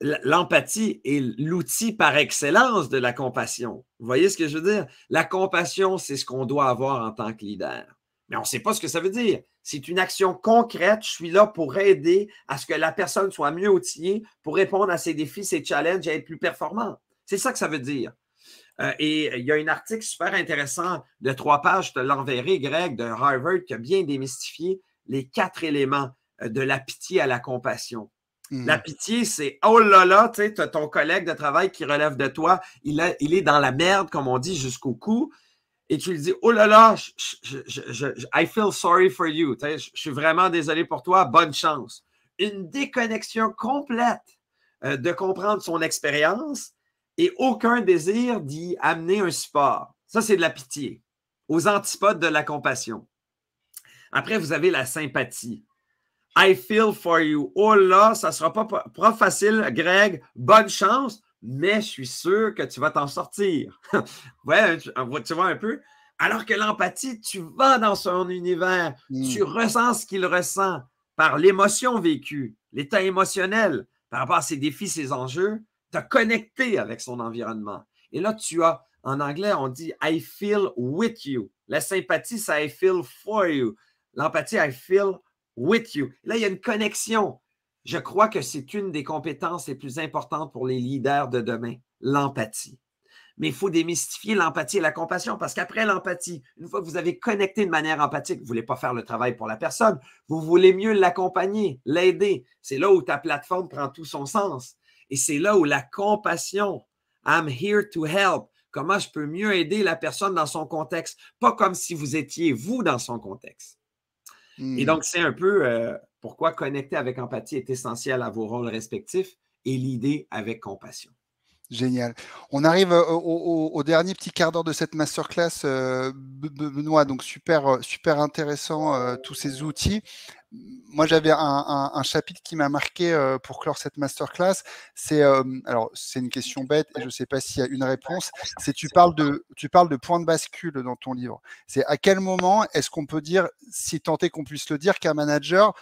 Speaker 2: l'empathie est l'outil par excellence de la compassion. Vous voyez ce que je veux dire? La compassion, c'est ce qu'on doit avoir en tant que leader mais on ne sait pas ce que ça veut dire. C'est une action concrète. Je suis là pour aider à ce que la personne soit mieux outillée pour répondre à ses défis, ses challenges et être plus performant. C'est ça que ça veut dire. Euh, et il y a un article super intéressant de trois pages, je te l'enverrai, Greg, de Harvard, qui a bien démystifié les quatre éléments euh, de la pitié à la compassion. Hmm. La pitié, c'est oh là là, tu sais, ton collègue de travail qui relève de toi, il est dans la merde, comme on dit, jusqu'au cou et tu lui dis Oh là là, I feel sorry for you. Je, suis vraiment désolé pour toi, bonne chance. Une déconnexion complète euh, de comprendre son expérience et aucun désir d'y amener un support. Ça, c'est de la pitié, aux antipodes de la compassion. Après, vous avez la sympathie. I feel for you. Oh là, ça ne sera pas facile, Greg. Bonne chance mais je suis sûr que tu vas t'en sortir. ouais, tu, vois un peu. Alors que l'empathie, tu vas dans son univers, hmm. tu ressens ce qu'il ressent par l'émotion vécue, l'état émotionnel par rapport à ses défis, ses enjeux, tu as connecté avec son environnement. Et là, tu as, en anglais, on dit I feel with you. La sympathie, c'est I feel for you. L'empathie, I feel with you. Là, il y a une connexion. Je crois que c'est une des compétences les plus importantes pour les leaders de demain, l'empathie. Mais il faut démystifier l'empathie et la compassion parce qu'après l'empathie, une fois que vous avez connecté de manière empathique, vous ne voulez pas faire le travail pour la personne, vous voulez mieux l'accompagner, l'aider. C'est là où ta plateforme prend tout son sens. Et c'est là où la compassion, I'm here to help, comment je peux mieux aider la personne dans son contexte, pas comme si vous étiez vous dans son contexte. Et hmm. donc, c'est un peu euh, pourquoi connecter avec empathie est essentiel à vos rôles respectifs et l'idée avec compassion.
Speaker 1: Génial. On arrive euh, au, dernier petit quart d'heure de cette masterclass, euh, Benoît. Donc super, euh, super intéressant tous ces outils. Moi, j'avais un, chapitre qui m'a marqué pour clore cette masterclass. C'est alors c'est une question bête et je ne sais pas s'il y a une réponse. C'est tu parles de tu parles de point de bascule dans ton livre. C'est à quel moment est-ce qu'on peut dire, si tenté qu'on puisse le dire, qu'un manager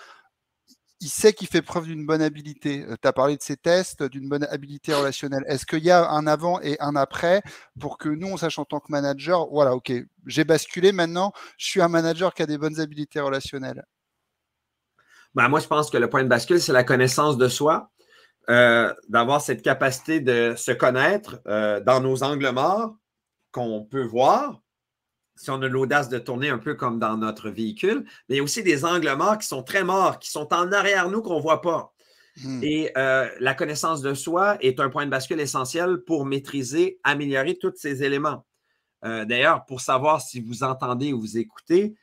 Speaker 1: il sait qu'il fait preuve d'une bonne habilité. Euh, tu as parlé de ses tests, d'une bonne habilité relationnelle. Est-ce qu'il y a un avant et un après pour que nous, on sache en tant que manager, voilà, ok, j'ai basculé maintenant, je suis un manager qui a des bonnes habilités relationnelles
Speaker 2: ben, Moi, je pense que le point de bascule, c'est la connaissance de soi, euh, d'avoir cette capacité de se connaître euh, dans nos angles morts qu'on peut voir, si on a l'audace de tourner un peu comme dans notre véhicule, mais aussi des angles morts qui sont très morts, qui sont en arrière nous qu'on ne voit pas. Hmm. Et euh, la connaissance de soi est un point de bascule essentiel pour maîtriser, améliorer tous ces éléments. Euh, d'ailleurs, pour savoir si vous entendez ou vous écoutez,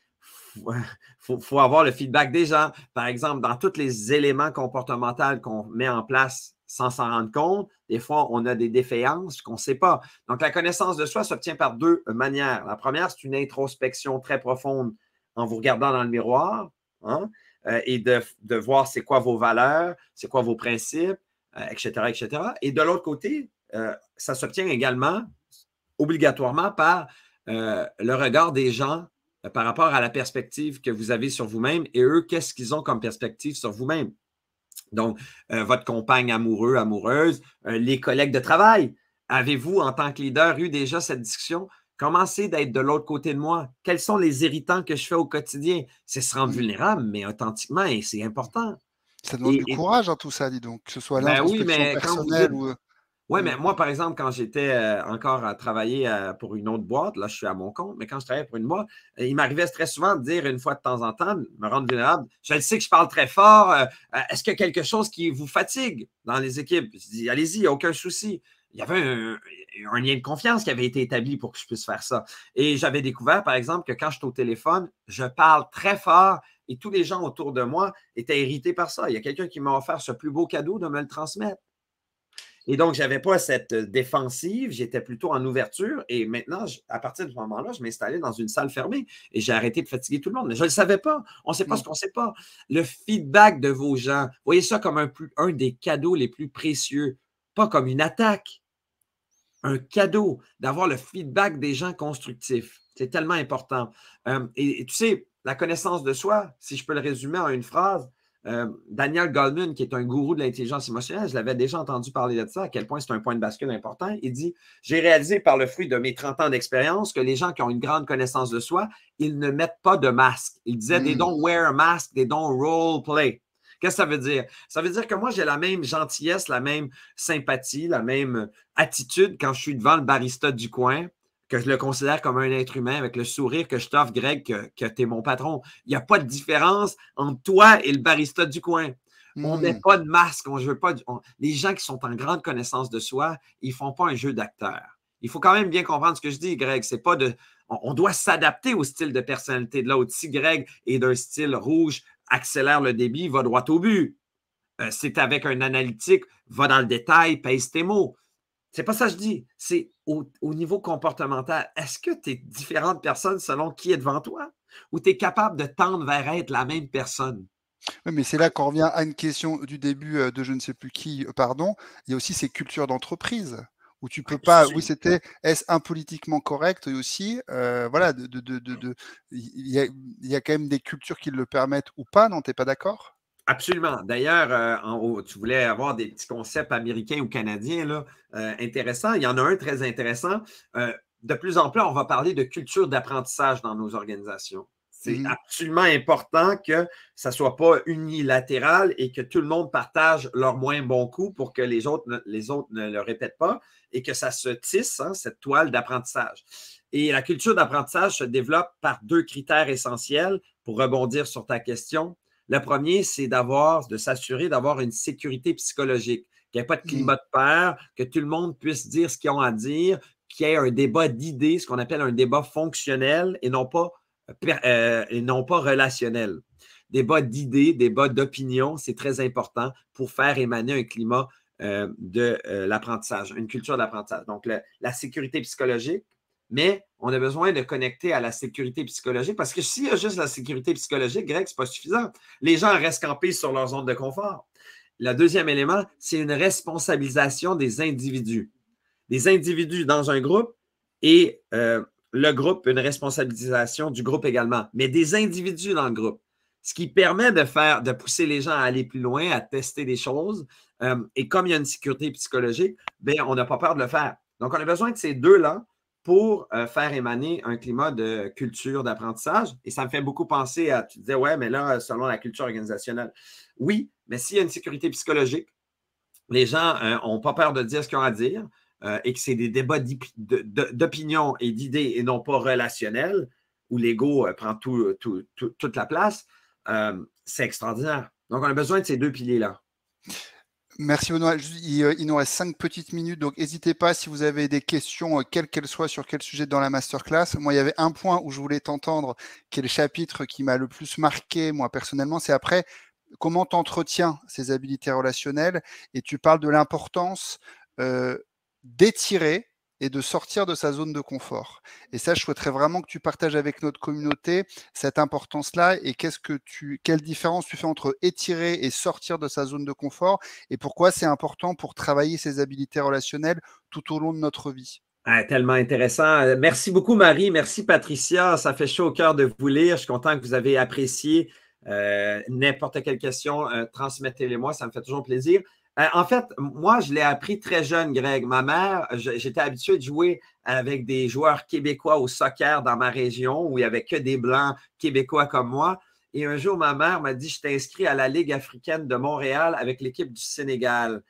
Speaker 2: il faut, avoir le feedback des gens. Par exemple, dans tous les éléments comportementaux qu'on met en place sans s'en rendre compte. Des fois, on a des défaillances qu'on ne sait pas. Donc, la connaissance de soi s'obtient par deux manières. La première, c'est une introspection très profonde en vous regardant dans le miroir hein, euh, et de, voir c'est quoi vos valeurs, c'est quoi vos principes, etc., euh, etc. Et de l'autre côté, euh, ça s'obtient également obligatoirement par le regard des gens par rapport à la perspective que vous avez sur vous-même et eux, qu'est-ce qu'ils ont comme perspective sur vous-même. Donc, euh, votre compagne amoureux, amoureuse, euh, les collègues de travail. Avez-vous, en tant que leader, eu déjà cette discussion? Commencez d'être de l'autre côté de moi. Quels sont les irritants que je fais au quotidien? C'est se rendre mmh. vulnérable, mais authentiquement, et c'est important.
Speaker 1: Ça demande du courage, en hein, tout ça, dis donc, que ce soit ben là oui, quand ou... Euh,
Speaker 2: oui, mais moi, par exemple, quand j'étais euh, encore à travailler euh, pour une autre boîte, là, je suis à mon compte, mais quand je travaillais pour une boîte, euh, il m'arrivait très souvent de dire une fois de temps en temps, me rendre vulnérable, je sais que je parle très fort, est-ce qu'il y a quelque chose qui vous fatigue dans les équipes? Je dis, allez-y, il n'y a aucun souci. Il y avait un, un, lien de confiance qui avait été établi pour que je puisse faire ça. Et j'avais découvert, par exemple, que quand je suis au téléphone, je parle très fort et tous les gens autour de moi étaient irrités par ça. Il y a quelqu'un qui m'a offert ce plus beau cadeau de me le transmettre. Et donc, je n'avais pas cette euh, défensive, j'étais plutôt en ouverture. Et maintenant, à partir de ce moment-là, je m'installais dans une salle fermée et j'ai arrêté de fatiguer tout le monde. Mais je ne le savais pas. On ne sait pas ce mm. qu'on ne sait pas. Le feedback de vos gens, voyez ça comme un, des cadeaux les plus précieux, pas comme une attaque. Un cadeau d'avoir le feedback des gens constructifs. C'est tellement important. Euh, et tu sais, la connaissance de soi, si je peux le résumer en une phrase, euh, Daniel Goldman, qui est un gourou de l'intelligence émotionnelle, je l'avais déjà entendu parler de ça, à quel point c'est un point de bascule important. Il dit J'ai réalisé par le fruit de mes 30 ans d'expérience que les gens qui ont une grande connaissance de soi, ils ne mettent pas de masque. Il disait des mm. dons wear a mask, des don't role play. Qu'est-ce que ça veut dire? Ça veut dire que moi, j'ai la même gentillesse, la même sympathie, la même attitude quand je suis devant le barista du coin que je le considère comme un être humain avec le sourire que je t'offre, Greg, que, tu es mon patron. Il n'y a pas de différence entre toi et le barista du coin. On ne hmm. met pas de masque, on veut pas. les gens qui sont en grande connaissance de soi, ils font pas un jeu d'acteur. Il faut quand même bien comprendre ce que je dis, Greg. C'est pas de. On, doit s'adapter au style de personnalité de l'autre. Si Greg est d'un style rouge, accélère le débit, va droit au but. Euh, c'est avec un analytique, va dans le détail, pèse tes mots. C'est pas ça que je dis. C'est au, niveau comportemental. Est-ce que tu es différente personne selon qui est devant toi? Ou tu es capable de tendre vers être la même personne?
Speaker 1: Oui, mais c'est là qu'on revient à une question du début euh, de je ne sais plus qui, euh, pardon. Il y a aussi ces cultures d'entreprise où tu peux pas, oui, c'était est-ce impolitiquement correct aussi, euh, voilà, de, il, y a, il y, a, quand même des cultures qui le permettent ou pas, non, tu n'es pas d'accord
Speaker 2: Absolument. D'ailleurs, euh, en haut, tu voulais avoir des petits concepts américains ou canadiens là, euh, intéressants. Il y en a un très intéressant. Euh, de plus en plus, on va parler de culture d'apprentissage dans nos organisations. C'est mm-hmm. absolument important que ça ne soit pas unilatéral et que tout le monde partage leur moins bon coup pour que les autres ne, les autres ne le répètent pas et que ça se tisse, hein, cette toile d'apprentissage. Et la culture d'apprentissage se développe par deux critères essentiels pour rebondir sur ta question. Le premier, c'est d'avoir, de s'assurer d'avoir une sécurité psychologique, qu'il n'y ait pas de mmh. climat de peur, que tout le monde puisse dire ce qu'ils ont à dire, qu'il y ait un débat d'idées, ce qu'on appelle un débat fonctionnel et non pas, euh, euh, non pas relationnel. Débat d'idées, débat d'opinion, c'est très important pour faire émaner un climat euh, de l'apprentissage, une culture d'apprentissage. Donc, la sécurité psychologique, mais on a besoin de connecter à la sécurité psychologique parce que s'il y a juste la sécurité psychologique, Greg, ce n'est pas suffisant. Les gens restent campés sur leur zone de confort. Le deuxième élément, c'est une responsabilisation des individus. Des individus dans un groupe et euh, le groupe, une responsabilisation du groupe également, mais des individus dans le groupe. Ce qui permet de faire, de pousser les gens à aller plus loin, à tester des choses. Euh, et comme il y a une sécurité psychologique, bien, on n'a pas peur de le faire. Donc, on a besoin de ces deux-là pour euh, faire émaner un climat de culture, d'apprentissage. Et ça me fait beaucoup penser à, tu disais, ouais, mais là, selon la culture organisationnelle, oui, mais s'il y a une sécurité psychologique, les gens n'ont euh, pas peur de dire ce qu'ils ont à dire euh, et que c'est des débats d'opinion et d'idées et non pas relationnels, où l'ego prend toute la place, c'est extraordinaire. Donc, on a besoin de ces deux piliers-là.
Speaker 1: Merci Benoît. Euh, il, nous reste cinq petites minutes, donc n'hésitez pas si vous avez des questions, euh, quelles qu'elles soient, sur quel sujet dans la masterclass. Moi, il y avait un point où je voulais t'entendre, qui est le chapitre qui m'a le plus marqué, moi personnellement, c'est après comment t'entretiens ces habilités relationnelles et tu parles de l'importance euh, d'étirer et de sortir de sa zone de confort. Et ça, je souhaiterais vraiment que tu partages avec notre communauté cette importance-là et qu'est-ce que tu, quelle différence tu fais entre étirer et sortir de sa zone de confort et pourquoi c'est important pour travailler ses habiletés relationnelles tout au long de notre vie.
Speaker 2: Ah, tellement intéressant. Euh, merci beaucoup, Marie. Merci, Patricia. Ça fait chaud au cœur de vous lire. Je suis content que vous avez apprécié. Euh, n'importe quelle question, euh, transmettez-les-moi. Ça me fait toujours plaisir. Euh, en fait, moi, je l'ai appris très jeune, Greg. Ma mère, j'étais habitué de jouer avec des joueurs québécois au soccer dans ma région où il n'y avait que des Blancs québécois comme moi. Et un jour, ma mère m'a dit, je t'inscris à la Ligue africaine de Montréal avec l'équipe du Sénégal.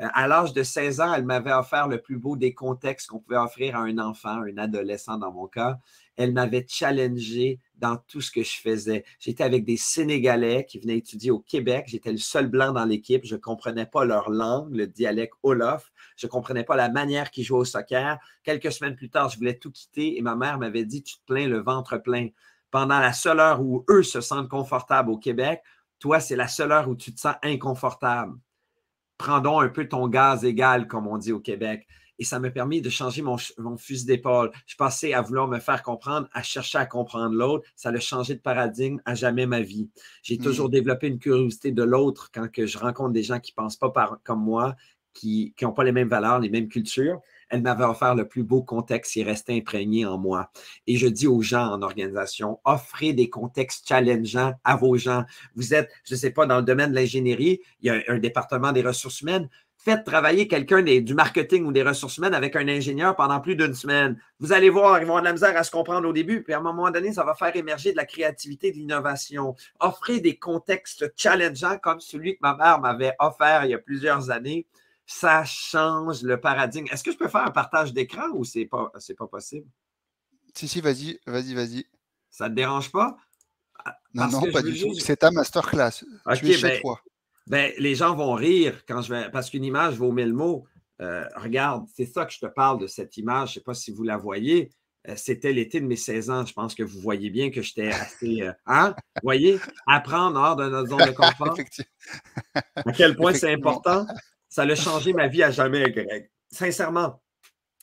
Speaker 2: Euh, à l'âge de 16 ans, elle m'avait offert le plus beau des contextes qu'on pouvait offrir à un enfant, un adolescent dans mon cas. Elle m'avait challengé dans tout ce que je faisais. J'étais avec des Sénégalais qui venaient étudier au Québec. J'étais le seul blanc dans l'équipe. Je ne comprenais pas leur langue, le dialecte Olof. Je ne comprenais pas la manière qu'ils jouaient au soccer. Quelques semaines plus tard, je voulais tout quitter et ma mère m'avait dit, tu te plains le ventre plein. Pendant la seule heure où eux se sentent confortables au Québec, toi, c'est la seule heure où tu te sens inconfortable prends un peu ton gaz égal, comme on dit au Québec. Et ça m'a permis de changer mon, mon fusil d'épaule. Je passais à vouloir me faire comprendre, à chercher à comprendre l'autre. Ça a changé de paradigme à jamais ma vie. J'ai mm. toujours développé une curiosité de l'autre quand que je rencontre des gens qui ne pensent pas comme moi, qui n'ont pas les mêmes valeurs, les mêmes cultures. Elle m'avait offert le plus beau contexte qui restait imprégné en moi. Et je dis aux gens en organisation, offrez des contextes challengeants à vos gens. Vous êtes, je ne sais pas, dans le domaine de l'ingénierie, il y a un, département des ressources humaines faites travailler quelqu'un du marketing ou des ressources humaines avec un ingénieur pendant plus d'une semaine. Vous allez voir, ils vont avoir de la misère à se comprendre au début, puis à un moment donné, ça va faire émerger de la créativité, de l'innovation. Offrez des contextes challengeants comme celui que ma mère m'avait offert il y a plusieurs années ça change le paradigme. Est-ce que je peux faire un partage d'écran ou c'est pas, c'est pas possible?
Speaker 1: Si, si, vas-y, vas-y, vas-y. Ça ne te dérange pas? Ah, non, non, pas du tout. C'est ta masterclass. class. tu es chez ben, toi.
Speaker 2: Ben, les gens vont rire quand je vais... parce qu'une image vaut mille mots. Euh, regarde, c'est ça que je te parle de cette image. Je ne sais pas si vous la voyez. Euh, c'était l'été de mes 16 ans. Je pense que vous voyez bien que j'étais assez. Euh, hein? Vous voyez? Apprendre hors de notre zone de confort. à quel point c'est important. Ça a changé ma vie à jamais, Greg. Sincèrement.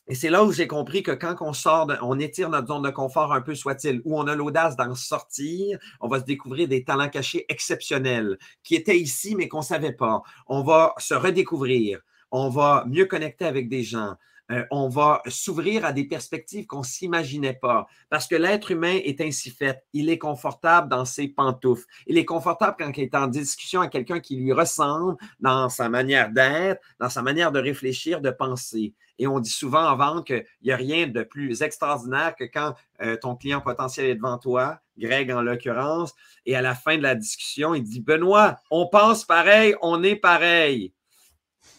Speaker 2: Et c'est là où j'ai compris que quand on sort, on étire notre zone de confort un peu, soit-il, où on a l'audace d'en sortir, on va se découvrir des talents cachés exceptionnels qui étaient ici mais qu'on ne savait pas. On va se redécouvrir. On va mieux connecter avec des gens. Euh, on va s'ouvrir à des perspectives qu'on s'imaginait pas. Parce que l'être humain est ainsi fait. Il est confortable dans ses pantoufles. Il est confortable quand il est en discussion avec quelqu'un qui lui ressemble dans sa manière d'être, dans sa manière de réfléchir, de penser. Et on dit souvent en vente qu'il n'y a rien de plus extraordinaire que quand euh, ton client potentiel est devant toi, Greg en l'occurrence, et à la fin de la discussion, il dit Benoît, on pense pareil, on est pareil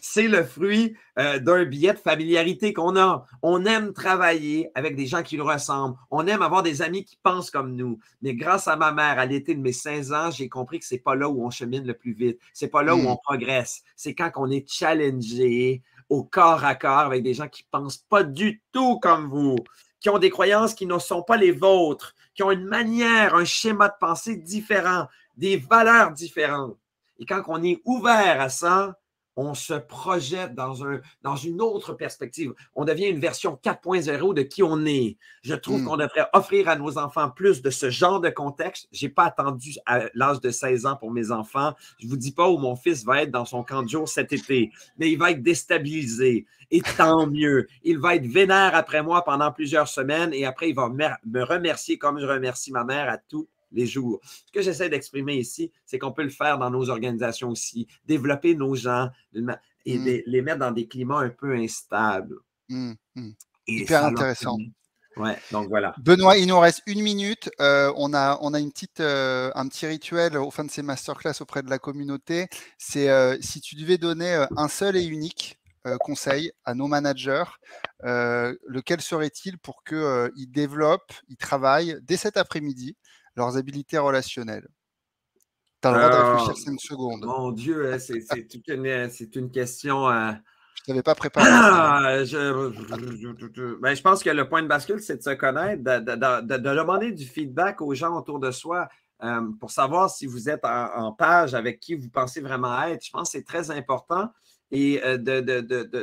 Speaker 2: c'est le fruit euh, d'un billet de familiarité qu'on a. On aime travailler avec des gens qui nous ressemblent. On aime avoir des amis qui pensent comme nous. Mais grâce à ma mère, à l'été de mes 15 ans, j'ai compris que c'est pas là où on chemine le plus vite. C'est pas là où hmm. on progresse. C'est quand on est challengé au corps à corps avec des gens qui pensent pas du tout comme vous, qui ont des croyances qui ne sont pas les vôtres, qui ont une manière, un schéma de pensée différent, des valeurs différentes. Et quand on est ouvert à ça, on se projette dans, un, dans une autre perspective. On devient une version 4.0 de qui on est. Je trouve hmm. qu'on devrait offrir à nos enfants plus de ce genre de contexte. Je n'ai pas attendu à l'âge de 16 ans pour mes enfants. Je ne vous dis pas où mon fils va être dans son camp de jour cet été, mais il va être déstabilisé. Et tant mieux. Il va être vénère après moi pendant plusieurs semaines et après, il va me remercier comme je remercie ma mère à tout les jours. Ce que j'essaie d'exprimer ici, c'est qu'on peut le faire dans nos organisations aussi, développer nos gens et hmm. les, mettre dans des climats un peu instables.
Speaker 1: Hmm, hmm.
Speaker 2: Hyper intéressant. Ouais, donc voilà.
Speaker 1: Benoît, il nous reste une minute. Euh, on a, on a une petite, euh, un petit rituel au fin de ces masterclass auprès de la communauté. C'est euh, si tu devais donner un seul et unique conseil à nos managers, lequel serait-il pour qu'ils développent, ils travaillent dès cet après-midi leurs habilités relationnelles. Tu as le droit de réfléchir 5 ah! secondes. Mon Dieu, hein,
Speaker 2: hein, c'est une, question. Je hein. Je t'avais pas préparé. je, pense que le point de bascule, c'est de se connaître, de, demander du feedback aux gens autour de soi euh, pour savoir si vous êtes en, page avec qui vous pensez vraiment être. Je pense que c'est très important et euh,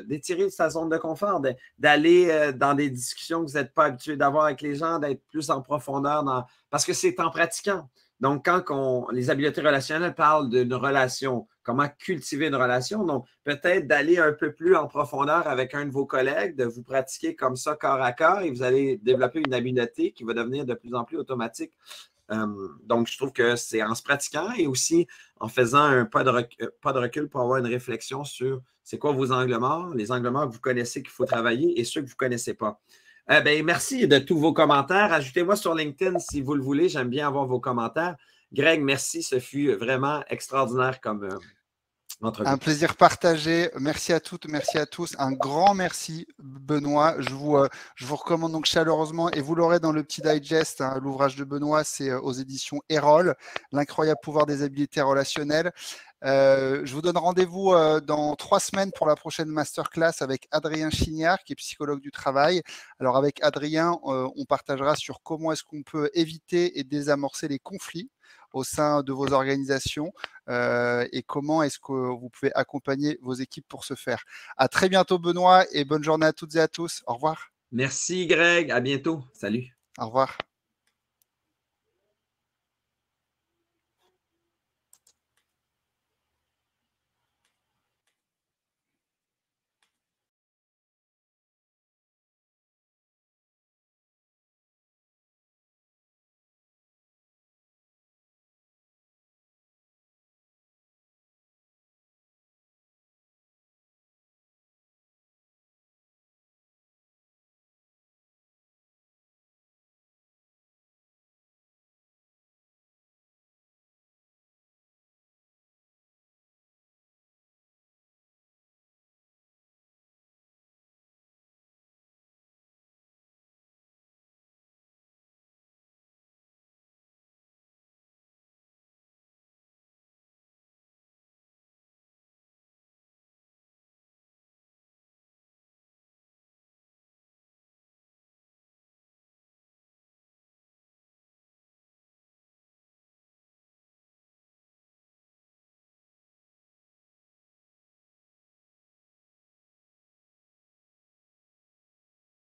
Speaker 2: d'étirer de, sa zone de confort, d'aller euh, dans des discussions que vous n'êtes pas habitué d'avoir avec les gens, d'être plus en profondeur, dans, parce que c'est en pratiquant. Donc, quand les habiletés relationnelles parlent d'une relation, comment cultiver une relation, donc peut-être d'aller un peu plus en profondeur avec un de vos collègues, de vous pratiquer comme ça corps à corps et vous allez développer une habileté qui va devenir de plus en plus automatique. Euh, donc, je trouve que c'est en se pratiquant et aussi en faisant un euh, pas de, recul, pour avoir une réflexion sur c'est quoi vos angles morts, les angles morts que vous connaissez qu'il faut travailler et ceux que vous ne connaissez pas. Euh, ben, merci de tous vos commentaires. Ajoutez-moi sur LinkedIn si vous le voulez. J'aime bien avoir vos commentaires. Greg, merci. Ce fut vraiment extraordinaire comme, un
Speaker 1: plaisir partagé. Merci à toutes, merci à tous. Un grand merci, Benoît. Je vous, euh, je vous recommande donc chaleureusement, et vous l'aurez dans le petit digest, hein, l'ouvrage de Benoît, c'est euh, aux éditions Erol, L'incroyable pouvoir des habiletés relationnelles. Euh, je vous donne rendez-vous dans trois semaines pour la prochaine masterclass avec Adrien Chignard, qui est psychologue du travail. Alors avec Adrien, on partagera sur comment est-ce qu'on peut éviter et désamorcer les conflits au sein de vos organisations euh, et comment est-ce que vous pouvez accompagner vos équipes pour ce faire. À très bientôt, Benoît, et bonne journée à toutes et à tous. Au revoir. Merci, Greg. À bientôt. Salut. Au revoir.